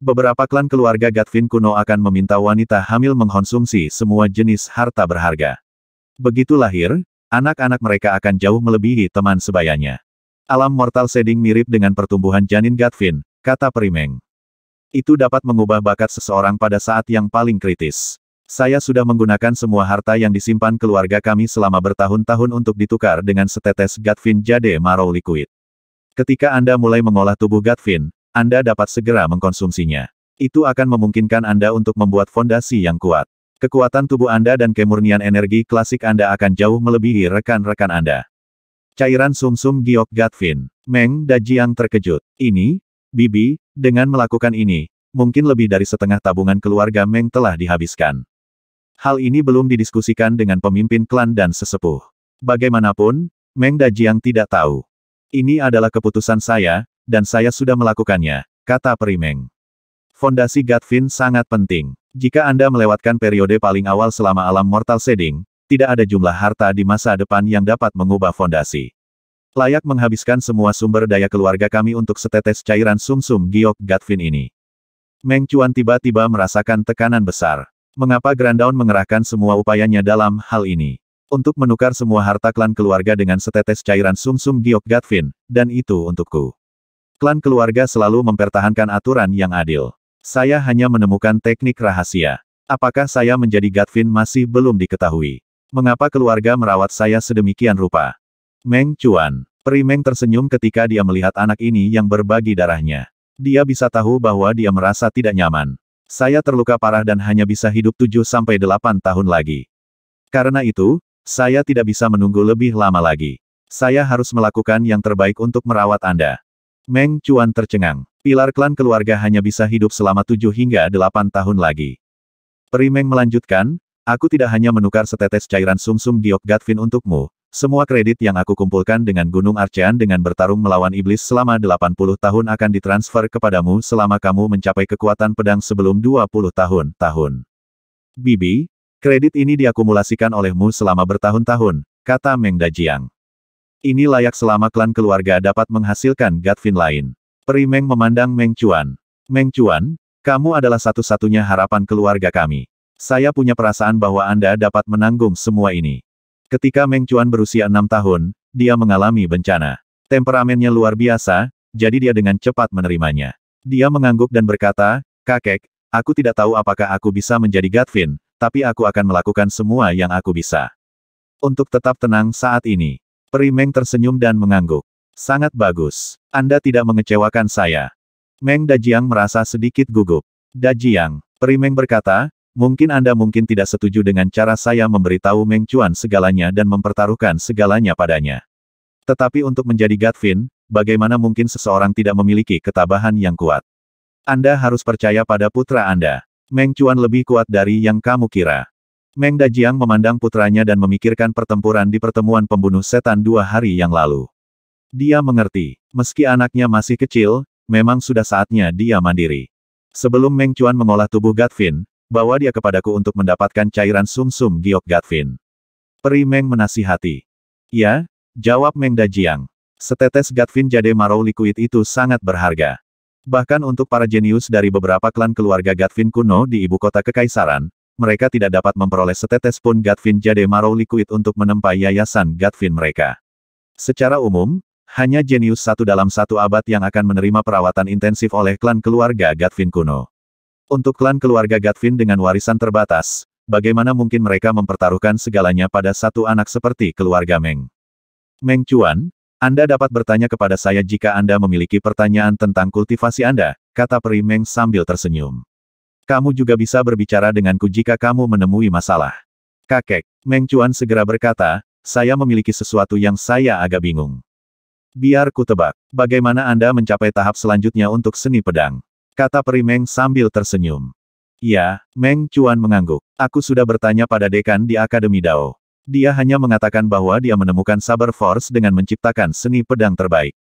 Beberapa klan keluarga Gatvin kuno akan meminta wanita hamil mengkonsumsi semua jenis harta berharga. Begitu lahir, anak-anak mereka akan jauh melebihi teman sebayanya. Alam mortal seding mirip dengan pertumbuhan janin Gatvin, kata Primeng. Itu dapat mengubah bakat seseorang pada saat yang paling kritis. Saya sudah menggunakan semua harta yang disimpan keluarga kami selama bertahun-tahun untuk ditukar dengan setetes Gatvin Jade Marrow Liquid. Ketika Anda mulai mengolah tubuh Gatvin, Anda dapat segera mengkonsumsinya. Itu akan memungkinkan Anda untuk membuat fondasi yang kuat. Kekuatan tubuh Anda dan kemurnian energi klasik Anda akan jauh melebihi rekan-rekan Anda. Cairan sumsum -sum giok Gatvin. Meng Dajiang terkejut. Ini, Bibi, dengan melakukan ini, mungkin lebih dari setengah tabungan keluarga Meng telah dihabiskan. Hal ini belum didiskusikan dengan pemimpin klan dan sesepuh. Bagaimanapun, Meng Dajiang tidak tahu. Ini adalah keputusan saya, dan saya sudah melakukannya, kata Perimeng. Fondasi Gatvin sangat penting. Jika Anda melewatkan periode paling awal selama alam mortal Seding, tidak ada jumlah harta di masa depan yang dapat mengubah fondasi. Layak menghabiskan semua sumber daya keluarga kami untuk setetes cairan sumsum -sum giok Gatvin ini. Meng Chuan tiba-tiba merasakan tekanan besar. Mengapa Grandown mengerahkan semua upayanya dalam hal ini? Untuk menukar semua harta klan keluarga dengan setetes cairan sumsum -sum giok Gatvin, dan itu untukku. Klan keluarga selalu mempertahankan aturan yang adil. Saya hanya menemukan teknik rahasia. Apakah saya menjadi Gatvin masih belum diketahui. Mengapa keluarga merawat saya sedemikian rupa? Meng Chuan, Perimeng tersenyum ketika dia melihat anak ini yang berbagi darahnya. Dia bisa tahu bahwa dia merasa tidak nyaman. Saya terluka parah dan hanya bisa hidup 7-8 tahun lagi. Karena itu, saya tidak bisa menunggu lebih lama lagi. Saya harus melakukan yang terbaik untuk merawat Anda. Meng Chuan tercengang. Pilar klan keluarga hanya bisa hidup selama 7 hingga 8 tahun lagi. Perimeng melanjutkan, aku tidak hanya menukar setetes cairan sumsum -sum giok Gatvin untukmu, semua kredit yang aku kumpulkan dengan Gunung Arcean dengan bertarung melawan iblis selama 80 tahun akan ditransfer kepadamu selama kamu mencapai kekuatan pedang sebelum 20 tahun. Tahun. Bibi, kredit ini diakumulasikan olehmu selama bertahun-tahun, kata Meng Dajiang. Ini layak selama klan keluarga dapat menghasilkan Gatvin lain. Peri Meng memandang Meng Chuan. Meng Chuan, kamu adalah satu-satunya harapan keluarga kami. Saya punya perasaan bahwa Anda dapat menanggung semua ini. Ketika Meng Chuan berusia enam tahun, dia mengalami bencana. Temperamennya luar biasa, jadi dia dengan cepat menerimanya. Dia mengangguk dan berkata, Kakek, aku tidak tahu apakah aku bisa menjadi Gatvin, tapi aku akan melakukan semua yang aku bisa. Untuk tetap tenang saat ini. Peri Meng tersenyum dan mengangguk. Sangat bagus. Anda tidak mengecewakan saya. Meng Dajiang merasa sedikit gugup. Dajiang, Peri Meng berkata, Mungkin Anda mungkin tidak setuju dengan cara saya memberitahu Meng Chuan segalanya dan mempertaruhkan segalanya padanya. Tetapi untuk menjadi Gatvin, bagaimana mungkin seseorang tidak memiliki ketabahan yang kuat? Anda harus percaya pada putra Anda. Meng Chuan lebih kuat dari yang kamu kira. Meng Dajiang memandang putranya dan memikirkan pertempuran di pertemuan pembunuh setan dua hari yang lalu. Dia mengerti, meski anaknya masih kecil, memang sudah saatnya dia mandiri. Sebelum Meng Chuan mengolah tubuh Gatvin, Bawa dia kepadaku untuk mendapatkan cairan sumsum -sum giok Gatvin. Peri Meng menasihati. Ya, jawab Meng Dajiang. Setetes Gatvin Jade Marau Liquid itu sangat berharga. Bahkan untuk para jenius dari beberapa klan keluarga Gatvin kuno di ibu kota kekaisaran, mereka tidak dapat memperoleh setetes pun Gatvin Jade Marau Liquid untuk menempa yayasan Gatvin mereka. Secara umum, hanya jenius satu dalam satu abad yang akan menerima perawatan intensif oleh klan keluarga Gatvin kuno. Untuk klan keluarga Gatvin dengan warisan terbatas, bagaimana mungkin mereka mempertaruhkan segalanya pada satu anak seperti keluarga Meng? Meng Chuan, Anda dapat bertanya kepada saya jika Anda memiliki pertanyaan tentang kultivasi Anda, kata Peri Meng sambil tersenyum. Kamu juga bisa berbicara denganku jika kamu menemui masalah. Kakek, Meng Chuan segera berkata, saya memiliki sesuatu yang saya agak bingung. Biar ku tebak, bagaimana Anda mencapai tahap selanjutnya untuk seni pedang? Kata Peri Meng sambil tersenyum. Ya, Meng Chuan mengangguk. Aku sudah bertanya pada dekan di Akademi Dao. Dia hanya mengatakan bahwa dia menemukan Saber Force dengan menciptakan seni pedang terbaik.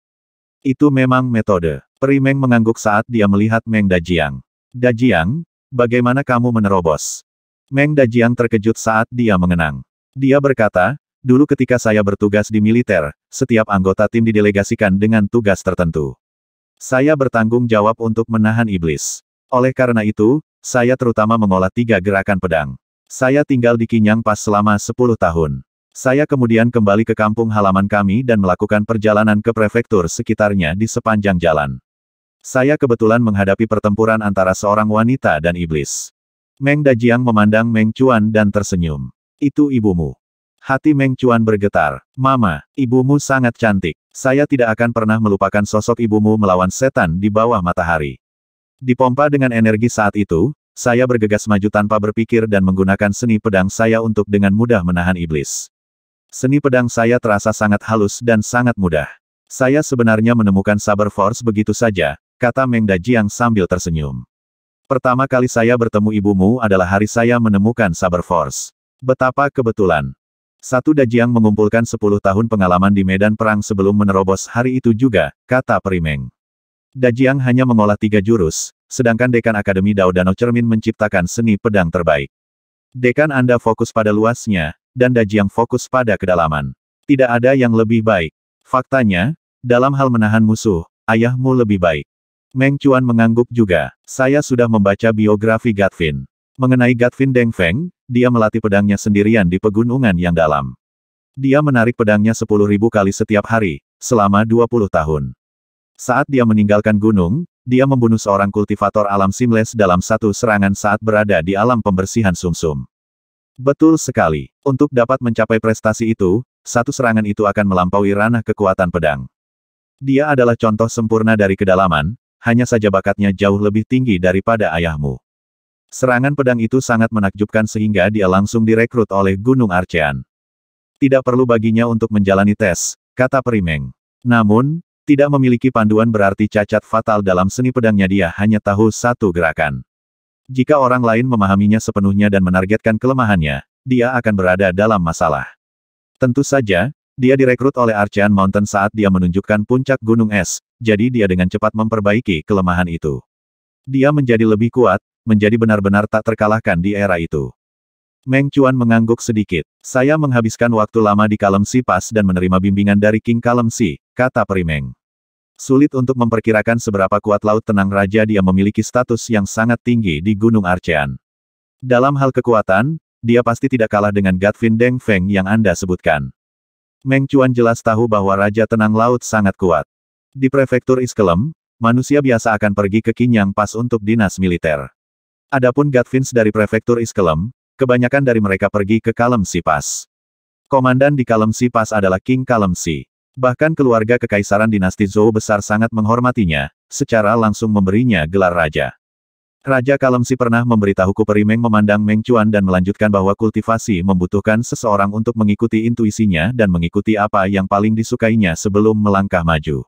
Itu memang metode. Peri Meng mengangguk saat dia melihat Meng Dajiang. Dajiang, bagaimana kamu menerobos? Meng Dajiang terkejut saat dia mengenang. Dia berkata, dulu ketika saya bertugas di militer, setiap anggota tim didelegasikan dengan tugas tertentu. Saya bertanggung jawab untuk menahan iblis. Oleh karena itu, saya terutama mengolah tiga gerakan pedang. Saya tinggal di Kinyang Pas selama 10 tahun. Saya kemudian kembali ke kampung halaman kami dan melakukan perjalanan ke prefektur sekitarnya di sepanjang jalan. Saya kebetulan menghadapi pertempuran antara seorang wanita dan iblis. Meng Dajiang memandang Meng Chuan dan tersenyum. Itu ibumu. Hati Meng Chuan bergetar. Mama, ibumu sangat cantik. Saya tidak akan pernah melupakan sosok ibumu melawan setan di bawah matahari. Dipompa dengan energi saat itu, saya bergegas maju tanpa berpikir dan menggunakan seni pedang saya untuk dengan mudah menahan iblis. Seni pedang saya terasa sangat halus dan sangat mudah. Saya sebenarnya menemukan saber force begitu saja, kata Meng Dajiang sambil tersenyum. Pertama kali saya bertemu ibumu adalah hari saya menemukan saber force. Betapa kebetulan, satu Dajiang mengumpulkan 10 tahun pengalaman di medan perang sebelum menerobos hari itu juga, kata Perimeng. Dajiang hanya mengolah tiga jurus, sedangkan Dekan Akademi Dao Dano Cermin menciptakan seni pedang terbaik. Dekan Anda fokus pada luasnya, dan Dajiang fokus pada kedalaman. Tidak ada yang lebih baik. Faktanya, dalam hal menahan musuh, ayahmu lebih baik. Meng Chuan mengangguk juga. Saya sudah membaca biografi Gatvin. Mengenai Gatvin Deng Feng, dia melatih pedangnya sendirian di pegunungan yang dalam. Dia menarik pedangnya 10.000 kali setiap hari, selama 20 tahun. Saat dia meninggalkan gunung, dia membunuh seorang kultivator alam Simles dalam satu serangan saat berada di alam pembersihan sumsum. -sum. Betul sekali. Untuk dapat mencapai prestasi itu, satu serangan itu akan melampaui ranah kekuatan pedang. Dia adalah contoh sempurna dari kedalaman, hanya saja bakatnya jauh lebih tinggi daripada ayahmu. Serangan pedang itu sangat menakjubkan sehingga dia langsung direkrut oleh Gunung Archean. Tidak perlu baginya untuk menjalani tes, kata Perimeng. Namun, tidak memiliki panduan berarti cacat fatal dalam seni pedangnya dia hanya tahu satu gerakan. Jika orang lain memahaminya sepenuhnya dan menargetkan kelemahannya, dia akan berada dalam masalah. Tentu saja, dia direkrut oleh Archean Mountain saat dia menunjukkan puncak gunung es, jadi dia dengan cepat memperbaiki kelemahan itu. Dia menjadi lebih kuat, menjadi benar-benar tak terkalahkan di era itu. Meng Chuan mengangguk sedikit. Saya menghabiskan waktu lama di Kalem Si Pas dan menerima bimbingan dari King Kalem Si, kata Perimeng. Sulit untuk memperkirakan seberapa kuat Laut Tenang Raja dia memiliki status yang sangat tinggi di Gunung Arcean. Dalam hal kekuatan, dia pasti tidak kalah dengan Gatvin Deng Feng yang Anda sebutkan. Meng Chuan jelas tahu bahwa Raja Tenang Laut sangat kuat. Di prefektur Iskelem, manusia biasa akan pergi ke Kinyang Pas untuk dinas militer. Adapun Gatvins dari prefektur Iskelem, kebanyakan dari mereka pergi ke Kalem Sipas. Komandan di Kalem Sipas adalah King Kalem Si. Bahkan keluarga kekaisaran dinasti Zhou besar sangat menghormatinya, secara langsung memberinya gelar raja. Raja Kalem Kalemsi pernah memberitahuku Perimeng memandang Meng Chuan dan melanjutkan bahwa kultivasi membutuhkan seseorang untuk mengikuti intuisinya dan mengikuti apa yang paling disukainya sebelum melangkah maju.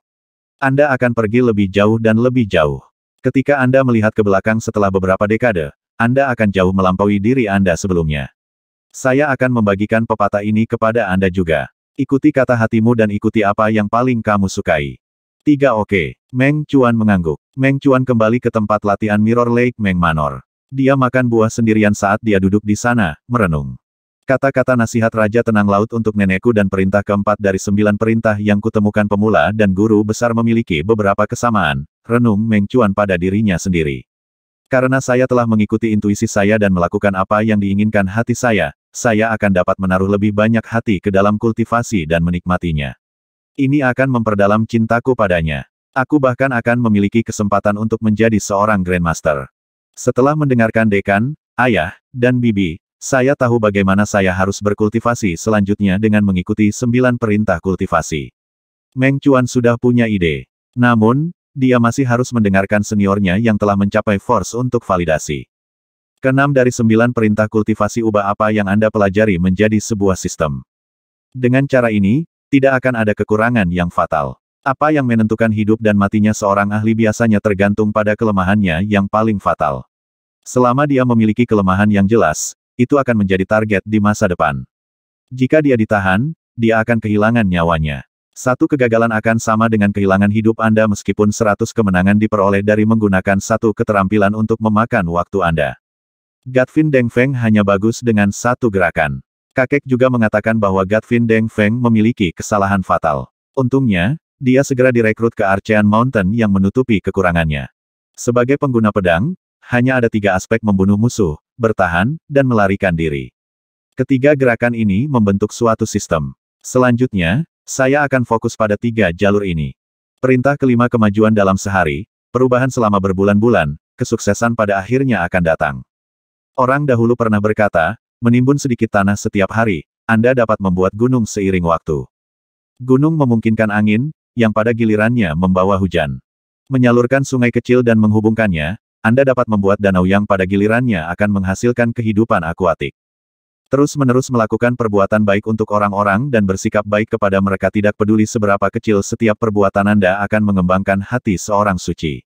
Anda akan pergi lebih jauh dan lebih jauh. Ketika Anda melihat ke belakang setelah beberapa dekade, Anda akan jauh melampaui diri Anda sebelumnya. Saya akan membagikan pepatah ini kepada Anda juga. Ikuti kata hatimu dan ikuti apa yang paling kamu sukai. 3 Oke. Okay. Meng Chuan mengangguk. Meng Chuan kembali ke tempat latihan Mirror Lake Meng Manor. Dia makan buah sendirian saat dia duduk di sana, merenung. Kata-kata nasihat Raja Tenang Laut untuk nenekku dan perintah keempat dari sembilan perintah yang kutemukan pemula dan guru besar memiliki beberapa kesamaan, renung Meng Chuan pada dirinya sendiri. Karena saya telah mengikuti intuisi saya dan melakukan apa yang diinginkan hati saya, saya akan dapat menaruh lebih banyak hati ke dalam kultivasi dan menikmatinya. Ini akan memperdalam cintaku padanya. Aku bahkan akan memiliki kesempatan untuk menjadi seorang Grandmaster. Setelah mendengarkan dekan, ayah, dan bibi, saya tahu bagaimana saya harus berkultivasi selanjutnya dengan mengikuti sembilan perintah kultivasi. Meng Chuan sudah punya ide. Namun, dia masih harus mendengarkan seniornya yang telah mencapai force untuk validasi. Kenam dari sembilan perintah kultivasi ubah apa yang Anda pelajari menjadi sebuah sistem. Dengan cara ini, tidak akan ada kekurangan yang fatal. Apa yang menentukan hidup dan matinya seorang ahli biasanya tergantung pada kelemahannya yang paling fatal. Selama dia memiliki kelemahan yang jelas, itu akan menjadi target di masa depan. Jika dia ditahan, dia akan kehilangan nyawanya. Satu kegagalan akan sama dengan kehilangan hidup Anda meskipun seratus kemenangan diperoleh dari menggunakan satu keterampilan untuk memakan waktu Anda. Gatvin Deng Feng hanya bagus dengan satu gerakan. Kakek juga mengatakan bahwa Gatvin Deng Feng memiliki kesalahan fatal. Untungnya, dia segera direkrut ke Archean Mountain yang menutupi kekurangannya. Sebagai pengguna pedang, hanya ada tiga aspek membunuh musuh, bertahan, dan melarikan diri. Ketiga gerakan ini membentuk suatu sistem. Selanjutnya, saya akan fokus pada tiga jalur ini. Perintah kelima kemajuan dalam sehari, perubahan selama berbulan-bulan, kesuksesan pada akhirnya akan datang. Orang dahulu pernah berkata, menimbun sedikit tanah setiap hari, Anda dapat membuat gunung seiring waktu. Gunung memungkinkan angin, yang pada gilirannya membawa hujan. Menyalurkan sungai kecil dan menghubungkannya, Anda dapat membuat danau yang pada gilirannya akan menghasilkan kehidupan akuatik. Terus-menerus melakukan perbuatan baik untuk orang-orang dan bersikap baik kepada mereka tidak peduli seberapa kecil setiap perbuatan Anda akan mengembangkan hati seorang suci.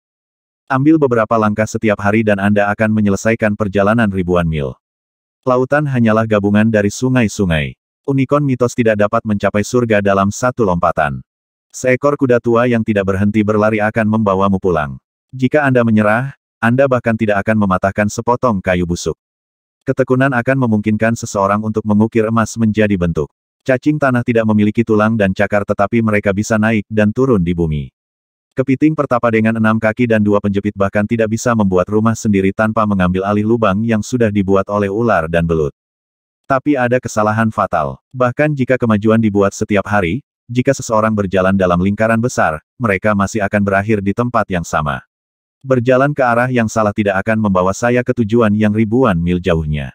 Ambil beberapa langkah setiap hari dan Anda akan menyelesaikan perjalanan ribuan mil. Lautan hanyalah gabungan dari sungai-sungai. Unicorn mitos tidak dapat mencapai surga dalam satu lompatan. Seekor kuda tua yang tidak berhenti berlari akan membawamu pulang. Jika Anda menyerah, Anda bahkan tidak akan mematahkan sepotong kayu busuk. Ketekunan akan memungkinkan seseorang untuk mengukir emas menjadi bentuk. Cacing tanah tidak memiliki tulang dan cakar tetapi mereka bisa naik dan turun di bumi. Kepiting pertapa dengan enam kaki dan dua penjepit bahkan tidak bisa membuat rumah sendiri tanpa mengambil alih lubang yang sudah dibuat oleh ular dan belut. Tapi ada kesalahan fatal. Bahkan jika kemajuan dibuat setiap hari, jika seseorang berjalan dalam lingkaran besar, mereka masih akan berakhir di tempat yang sama. Berjalan ke arah yang salah tidak akan membawa saya ke tujuan yang ribuan mil jauhnya.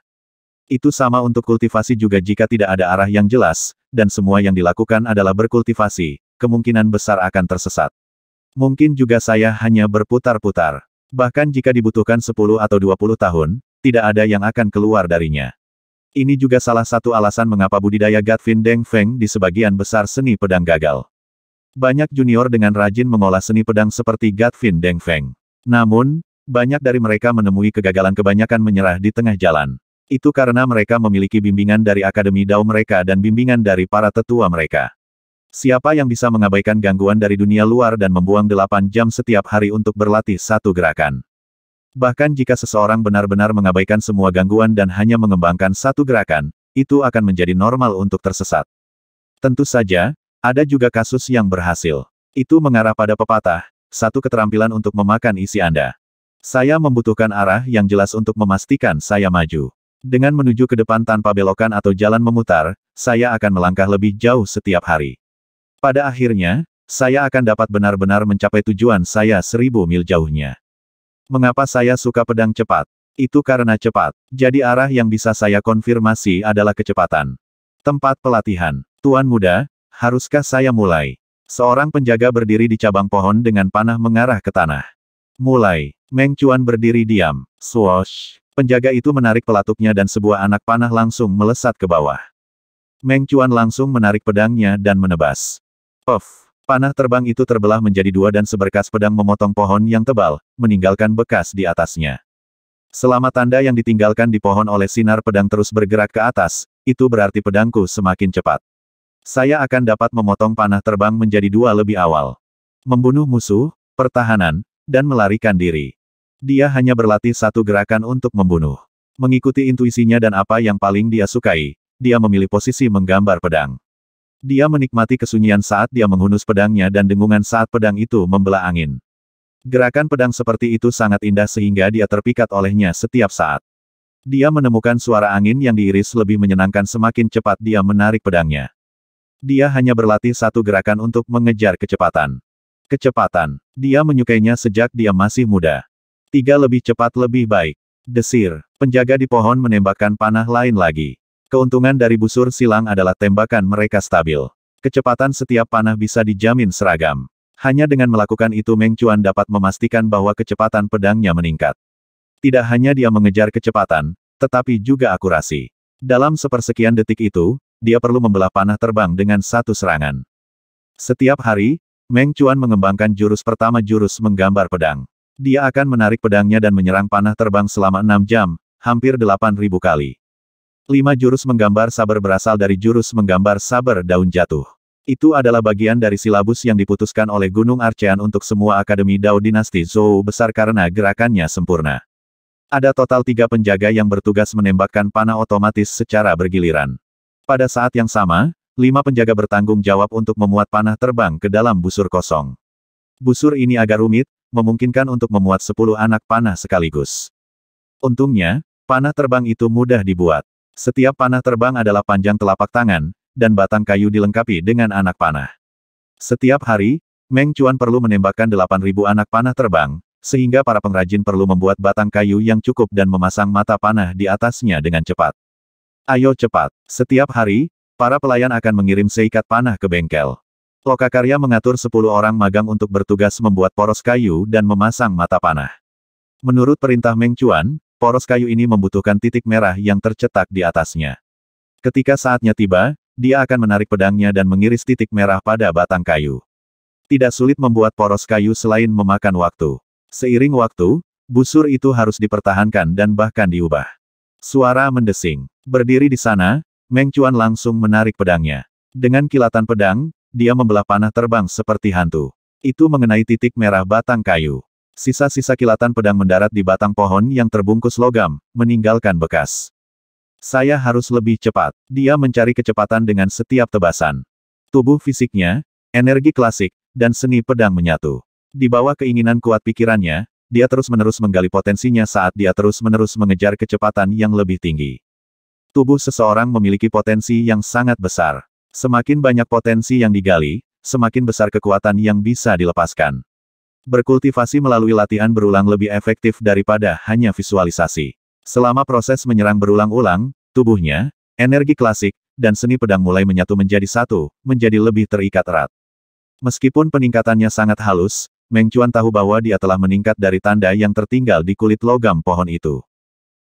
Itu sama untuk kultivasi juga jika tidak ada arah yang jelas, dan semua yang dilakukan adalah berkultivasi, kemungkinan besar akan tersesat. Mungkin juga saya hanya berputar-putar. Bahkan jika dibutuhkan 10 atau 20 tahun, tidak ada yang akan keluar darinya. Ini juga salah satu alasan mengapa budidaya Gatvin Deng Feng di sebagian besar seni pedang gagal. Banyak junior dengan rajin mengolah seni pedang seperti Gatvin Deng Feng. Namun, banyak dari mereka menemui kegagalan kebanyakan menyerah di tengah jalan. Itu karena mereka memiliki bimbingan dari Akademi Dao mereka dan bimbingan dari para tetua mereka. Siapa yang bisa mengabaikan gangguan dari dunia luar dan membuang delapan jam setiap hari untuk berlatih satu gerakan? Bahkan jika seseorang benar-benar mengabaikan semua gangguan dan hanya mengembangkan satu gerakan, itu akan menjadi normal untuk tersesat. Tentu saja, ada juga kasus yang berhasil. Itu mengarah pada pepatah, satu keterampilan untuk memakan isi Anda. Saya membutuhkan arah yang jelas untuk memastikan saya maju. Dengan menuju ke depan tanpa belokan atau jalan memutar, saya akan melangkah lebih jauh setiap hari. Pada akhirnya, saya akan dapat benar-benar mencapai tujuan saya seribu mil jauhnya. Mengapa saya suka pedang cepat? Itu karena cepat. Jadi arah yang bisa saya konfirmasi adalah kecepatan. Tempat pelatihan. Tuan muda, haruskah saya mulai? Seorang penjaga berdiri di cabang pohon dengan panah mengarah ke tanah. Mulai, Meng Chuan berdiri diam. Swoosh. Penjaga itu menarik pelatuknya dan sebuah anak panah langsung melesat ke bawah. Meng Chuan langsung menarik pedangnya dan menebas. Puff. Panah terbang itu terbelah menjadi dua dan seberkas pedang memotong pohon yang tebal, meninggalkan bekas di atasnya. Selama tanda yang ditinggalkan di pohon oleh sinar pedang terus bergerak ke atas, itu berarti pedangku semakin cepat. Saya akan dapat memotong panah terbang menjadi dua lebih awal. Membunuh musuh, pertahanan, dan melarikan diri. Dia hanya berlatih satu gerakan untuk membunuh. Mengikuti intuisinya dan apa yang paling dia sukai, dia memilih posisi menggambar pedang. Dia menikmati kesunyian saat dia menghunus pedangnya dan dengungan saat pedang itu membelah angin. Gerakan pedang seperti itu sangat indah sehingga dia terpikat olehnya setiap saat. Dia menemukan suara angin yang diiris lebih menyenangkan semakin cepat dia menarik pedangnya. Dia hanya berlatih satu gerakan untuk mengejar kecepatan. Kecepatan. Dia menyukainya sejak dia masih muda. Tiga lebih cepat lebih baik. Desir. Penjaga di pohon menembakkan panah lain lagi. Keuntungan dari busur silang adalah tembakan mereka stabil. Kecepatan setiap panah bisa dijamin seragam. Hanya dengan melakukan itu Meng Chuan dapat memastikan bahwa kecepatan pedangnya meningkat. Tidak hanya dia mengejar kecepatan, tetapi juga akurasi. Dalam sepersekian detik itu, dia perlu membelah panah terbang dengan satu serangan. Setiap hari, Meng Chuan mengembangkan jurus pertama jurus menggambar pedang. Dia akan menarik pedangnya dan menyerang panah terbang selama enam jam, hampir delapan ribu kali. Lima jurus menggambar saber berasal dari jurus menggambar saber daun jatuh. Itu adalah bagian dari silabus yang diputuskan oleh Gunung Archean untuk semua Akademi Dao Dinasti Zhou besar karena gerakannya sempurna. Ada total tiga penjaga yang bertugas menembakkan panah otomatis secara bergiliran. Pada saat yang sama, lima penjaga bertanggung jawab untuk memuat panah terbang ke dalam busur kosong. Busur ini agak rumit, memungkinkan untuk memuat sepuluh anak panah sekaligus. Untungnya, panah terbang itu mudah dibuat. Setiap panah terbang adalah panjang telapak tangan, dan batang kayu dilengkapi dengan anak panah. Setiap hari, Meng Chuan perlu menembakkan delapan ribu anak panah terbang, sehingga para pengrajin perlu membuat batang kayu yang cukup dan memasang mata panah di atasnya dengan cepat. Ayo cepat. Setiap hari, para pelayan akan mengirim seikat panah ke bengkel. Lokakarya mengatur 10 orang magang untuk bertugas membuat poros kayu dan memasang mata panah. Menurut perintah Meng Chuan, poros kayu ini membutuhkan titik merah yang tercetak di atasnya. Ketika saatnya tiba, dia akan menarik pedangnya dan mengiris titik merah pada batang kayu. Tidak sulit membuat poros kayu selain memakan waktu. Seiring waktu, busur itu harus dipertahankan dan bahkan diubah. Suara mendesing. Berdiri di sana, Meng Chuan langsung menarik pedangnya. Dengan kilatan pedang, dia membelah panah terbang seperti hantu. Itu mengenai titik merah batang kayu. Sisa-sisa kilatan pedang mendarat di batang pohon yang terbungkus logam, meninggalkan bekas. Saya harus lebih cepat. Dia mencari kecepatan dengan setiap tebasan. Tubuh fisiknya, energi klasik, dan seni pedang menyatu. Di bawah keinginan kuat pikirannya, dia terus-menerus menggali potensinya saat dia terus-menerus mengejar kecepatan yang lebih tinggi. Tubuh seseorang memiliki potensi yang sangat besar. Semakin banyak potensi yang digali, semakin besar kekuatan yang bisa dilepaskan. Berkultivasi melalui latihan berulang lebih efektif daripada hanya visualisasi. Selama proses menyerang berulang-ulang, tubuhnya, energi klasik, dan seni pedang mulai menyatu menjadi satu, menjadi lebih terikat erat. Meskipun peningkatannya sangat halus, Meng Chuan tahu bahwa dia telah meningkat dari tanda yang tertinggal di kulit logam pohon itu.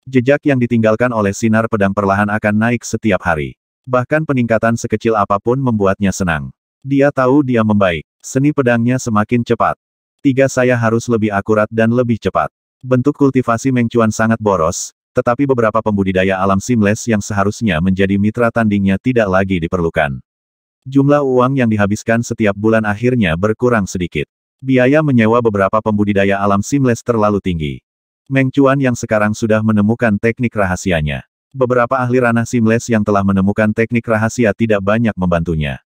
Jejak yang ditinggalkan oleh sinar pedang perlahan akan naik setiap hari. Bahkan peningkatan sekecil apapun membuatnya senang. Dia tahu dia membaik. Seni pedangnya semakin cepat. Tiga saya harus lebih akurat dan lebih cepat. Bentuk kultivasi Meng Chuan sangat boros, tetapi beberapa pembudidaya alam Simles yang seharusnya menjadi mitra tandingnya tidak lagi diperlukan. Jumlah uang yang dihabiskan setiap bulan akhirnya berkurang sedikit. Biaya menyewa beberapa pembudidaya alam simless terlalu tinggi. Meng Chuan yang sekarang sudah menemukan teknik rahasianya. Beberapa ahli ranah simless yang telah menemukan teknik rahasia tidak banyak membantunya.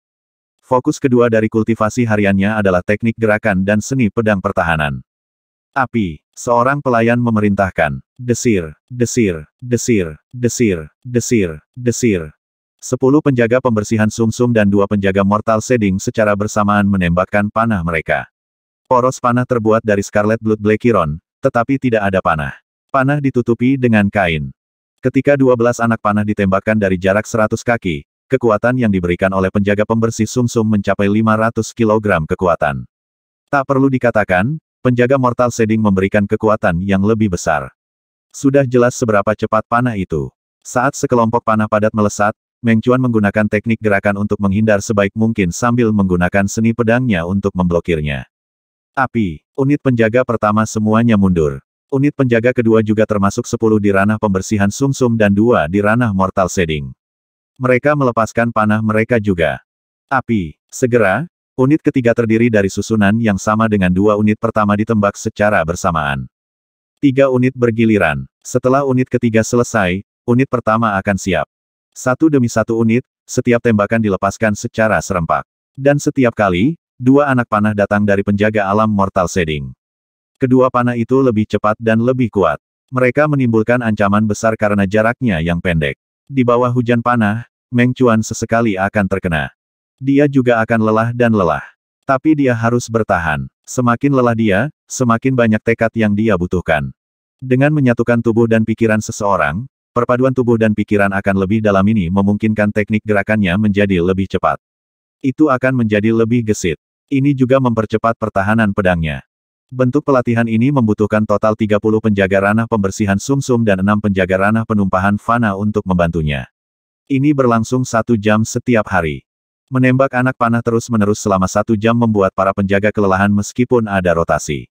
Fokus kedua dari kultivasi hariannya adalah teknik gerakan dan seni pedang pertahanan. Api, seorang pelayan memerintahkan, desir, desir, desir, desir, desir, desir. Sepuluh penjaga pembersihan sumsum -sum dan dua penjaga mortal seding secara bersamaan menembakkan panah mereka. Poros panah terbuat dari Scarlet Blood Blackiron, tetapi tidak ada panah. Panah ditutupi dengan kain. Ketika 12 anak panah ditembakkan dari jarak 100 kaki, kekuatan yang diberikan oleh penjaga pembersih sumsum -sum mencapai 500 kg kekuatan. Tak perlu dikatakan, penjaga mortal shading memberikan kekuatan yang lebih besar. Sudah jelas seberapa cepat panah itu. Saat sekelompok panah padat melesat, Meng menggunakan teknik gerakan untuk menghindar sebaik mungkin sambil menggunakan seni pedangnya untuk memblokirnya. Api. Unit penjaga pertama semuanya mundur. Unit penjaga kedua juga termasuk 10 di ranah pembersihan sumsum -sum dan dua di ranah mortal shading. Mereka melepaskan panah mereka juga. Api. Segera, unit ketiga terdiri dari susunan yang sama dengan dua unit pertama ditembak secara bersamaan. Tiga unit bergiliran. Setelah unit ketiga selesai, unit pertama akan siap. Satu demi satu unit, setiap tembakan dilepaskan secara serempak. Dan setiap kali, dua anak panah datang dari penjaga alam mortal shading. Kedua panah itu lebih cepat dan lebih kuat. Mereka menimbulkan ancaman besar karena jaraknya yang pendek. Di bawah hujan panah, Meng Chuan sesekali akan terkena. Dia juga akan lelah dan lelah. Tapi dia harus bertahan. Semakin lelah dia, semakin banyak tekad yang dia butuhkan. Dengan menyatukan tubuh dan pikiran seseorang, perpaduan tubuh dan pikiran akan lebih dalam ini memungkinkan teknik gerakannya menjadi lebih cepat. Itu akan menjadi lebih gesit. Ini juga mempercepat pertahanan pedangnya. Bentuk pelatihan ini membutuhkan total 30 penjaga ranah pembersihan sumsum -sum dan 6 penjaga ranah penumpahan fana untuk membantunya. Ini berlangsung satu jam setiap hari. Menembak anak panah terus-menerus selama satu jam membuat para penjaga kelelahan meskipun ada rotasi.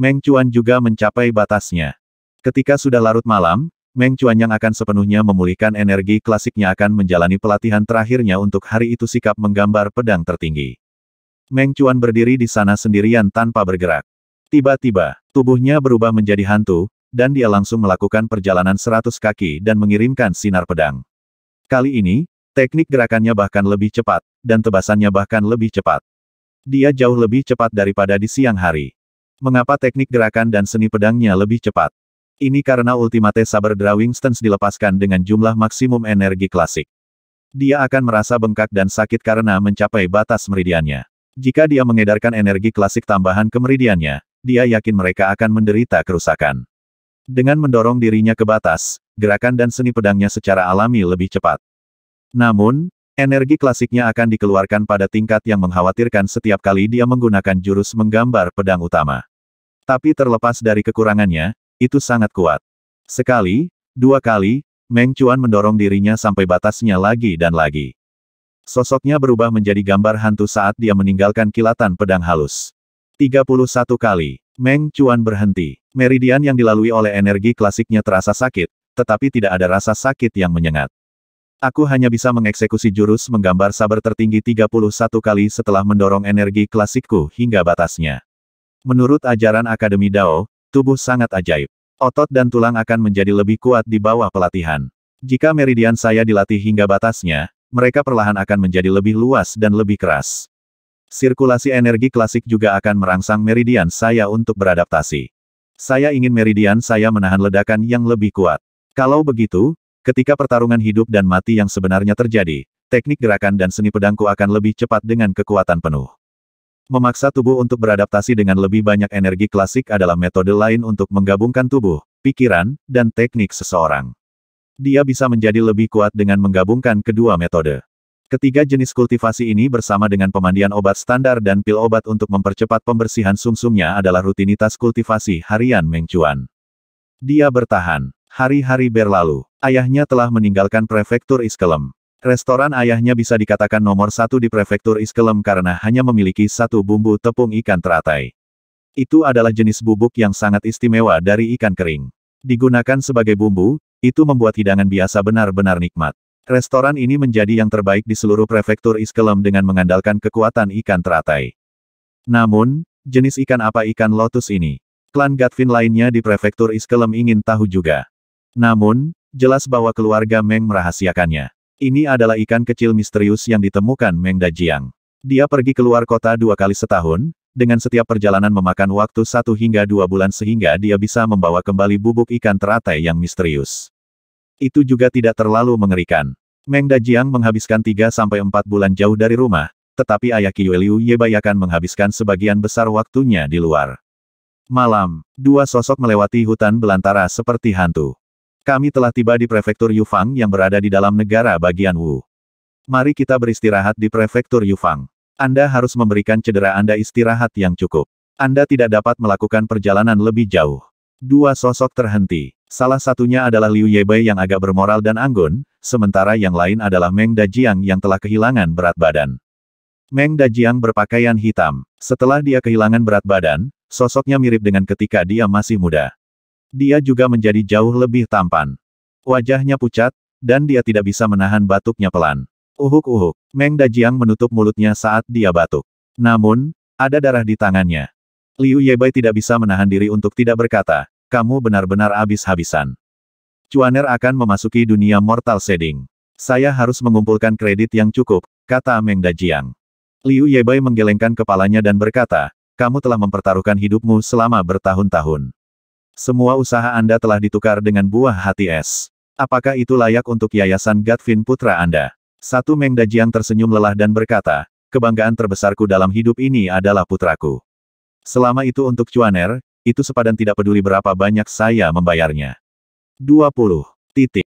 Meng Chuan juga mencapai batasnya. Ketika sudah larut malam, Meng Chuan yang akan sepenuhnya memulihkan energi klasiknya akan menjalani pelatihan terakhirnya untuk hari itu sikap menggambar pedang tertinggi. Meng Chuan berdiri di sana sendirian tanpa bergerak. Tiba-tiba, tubuhnya berubah menjadi hantu, dan dia langsung melakukan perjalanan seratus kaki dan mengirimkan sinar pedang. Kali ini, teknik gerakannya bahkan lebih cepat, dan tebasannya bahkan lebih cepat. Dia jauh lebih cepat daripada di siang hari. Mengapa teknik gerakan dan seni pedangnya lebih cepat? Ini karena Ultimate Saber Drawing Stance dilepaskan dengan jumlah maksimum energi klasik. Dia akan merasa bengkak dan sakit karena mencapai batas meridiannya. Jika dia mengedarkan energi klasik tambahan ke meridiannya, dia yakin mereka akan menderita kerusakan. Dengan mendorong dirinya ke batas, gerakan dan seni pedangnya secara alami lebih cepat. Namun, energi klasiknya akan dikeluarkan pada tingkat yang mengkhawatirkan setiap kali dia menggunakan jurus menggambar pedang utama. Tapi terlepas dari kekurangannya, itu sangat kuat. Sekali, dua kali, Meng Chuan mendorong dirinya sampai batasnya lagi dan lagi. Sosoknya berubah menjadi gambar hantu saat dia meninggalkan kilatan pedang halus. 31 kali. Meng Chuan berhenti. Meridian yang dilalui oleh energi klasiknya terasa sakit, tetapi tidak ada rasa sakit yang menyengat. Aku hanya bisa mengeksekusi jurus menggambar sabar tertinggi 31 kali setelah mendorong energi klasikku hingga batasnya. Menurut ajaran Akademi Dao, tubuh sangat ajaib. Otot dan tulang akan menjadi lebih kuat di bawah pelatihan. Jika meridian saya dilatih hingga batasnya, mereka perlahan akan menjadi lebih luas dan lebih keras. Sirkulasi energi klasik juga akan merangsang meridian saya untuk beradaptasi. Saya ingin meridian saya menahan ledakan yang lebih kuat. Kalau begitu, ketika pertarungan hidup dan mati yang sebenarnya terjadi, teknik gerakan dan seni pedangku akan lebih cepat dengan kekuatan penuh. Memaksa tubuh untuk beradaptasi dengan lebih banyak energi klasik adalah metode lain untuk menggabungkan tubuh, pikiran, dan teknik seseorang. Dia bisa menjadi lebih kuat dengan menggabungkan kedua metode. Ketiga jenis kultivasi ini bersama dengan pemandian obat standar dan pil obat untuk mempercepat pembersihan sumsumnya adalah rutinitas kultivasi harian Meng Dia bertahan. Hari-hari berlalu. Ayahnya telah meninggalkan prefektur Iskelem. Restoran ayahnya bisa dikatakan nomor satu di prefektur Iskelem karena hanya memiliki satu bumbu tepung ikan teratai. Itu adalah jenis bubuk yang sangat istimewa dari ikan kering. Digunakan sebagai bumbu, itu membuat hidangan biasa benar-benar nikmat. Restoran ini menjadi yang terbaik di seluruh prefektur Iskelem dengan mengandalkan kekuatan ikan teratai. Namun, jenis ikan apa ikan lotus ini? Klan Gatvin lainnya di prefektur Iskelem ingin tahu juga. Namun, jelas bahwa keluarga Meng merahasiakannya. Ini adalah ikan kecil misterius yang ditemukan Meng Dajiang. Dia pergi keluar kota dua kali setahun, dengan setiap perjalanan memakan waktu satu hingga dua bulan sehingga dia bisa membawa kembali bubuk ikan teratai yang misterius. Itu juga tidak terlalu mengerikan. Meng Dajiang menghabiskan tiga sampai empat bulan jauh dari rumah, tetapi ayah Kiwe Liu Yebai akan menghabiskan sebagian besar waktunya di luar. Malam, dua sosok melewati hutan belantara seperti hantu. Kami telah tiba di prefektur Yufang yang berada di dalam negara bagian Wu. Mari kita beristirahat di prefektur Yufang. Anda harus memberikan cedera Anda istirahat yang cukup. Anda tidak dapat melakukan perjalanan lebih jauh. Dua sosok terhenti. Salah satunya adalah Liu Yebei yang agak bermoral dan anggun, sementara yang lain adalah Meng Dajiang yang telah kehilangan berat badan. Meng Dajiang berpakaian hitam. Setelah dia kehilangan berat badan, sosoknya mirip dengan ketika dia masih muda. Dia juga menjadi jauh lebih tampan. Wajahnya pucat, dan dia tidak bisa menahan batuknya pelan. Uhuk-uhuk, Meng Dajiang menutup mulutnya saat dia batuk. Namun, ada darah di tangannya. Liu Yebai tidak bisa menahan diri untuk tidak berkata, kamu benar-benar habis-habisan. Cuaner akan memasuki dunia mortal shading. Saya harus mengumpulkan kredit yang cukup, kata Meng Dajiang. Liu Yebai menggelengkan kepalanya dan berkata, kamu telah mempertaruhkan hidupmu selama bertahun-tahun. Semua usaha Anda telah ditukar dengan buah hati es. Apakah itu layak untuk yayasan Gatvin Putra Anda? Satu Meng Dajian tersenyum lelah dan berkata, kebanggaan terbesarku dalam hidup ini adalah putraku. Selama itu untuk Cuaner, itu sepadan tidak peduli berapa banyak saya membayarnya. 20. Titik.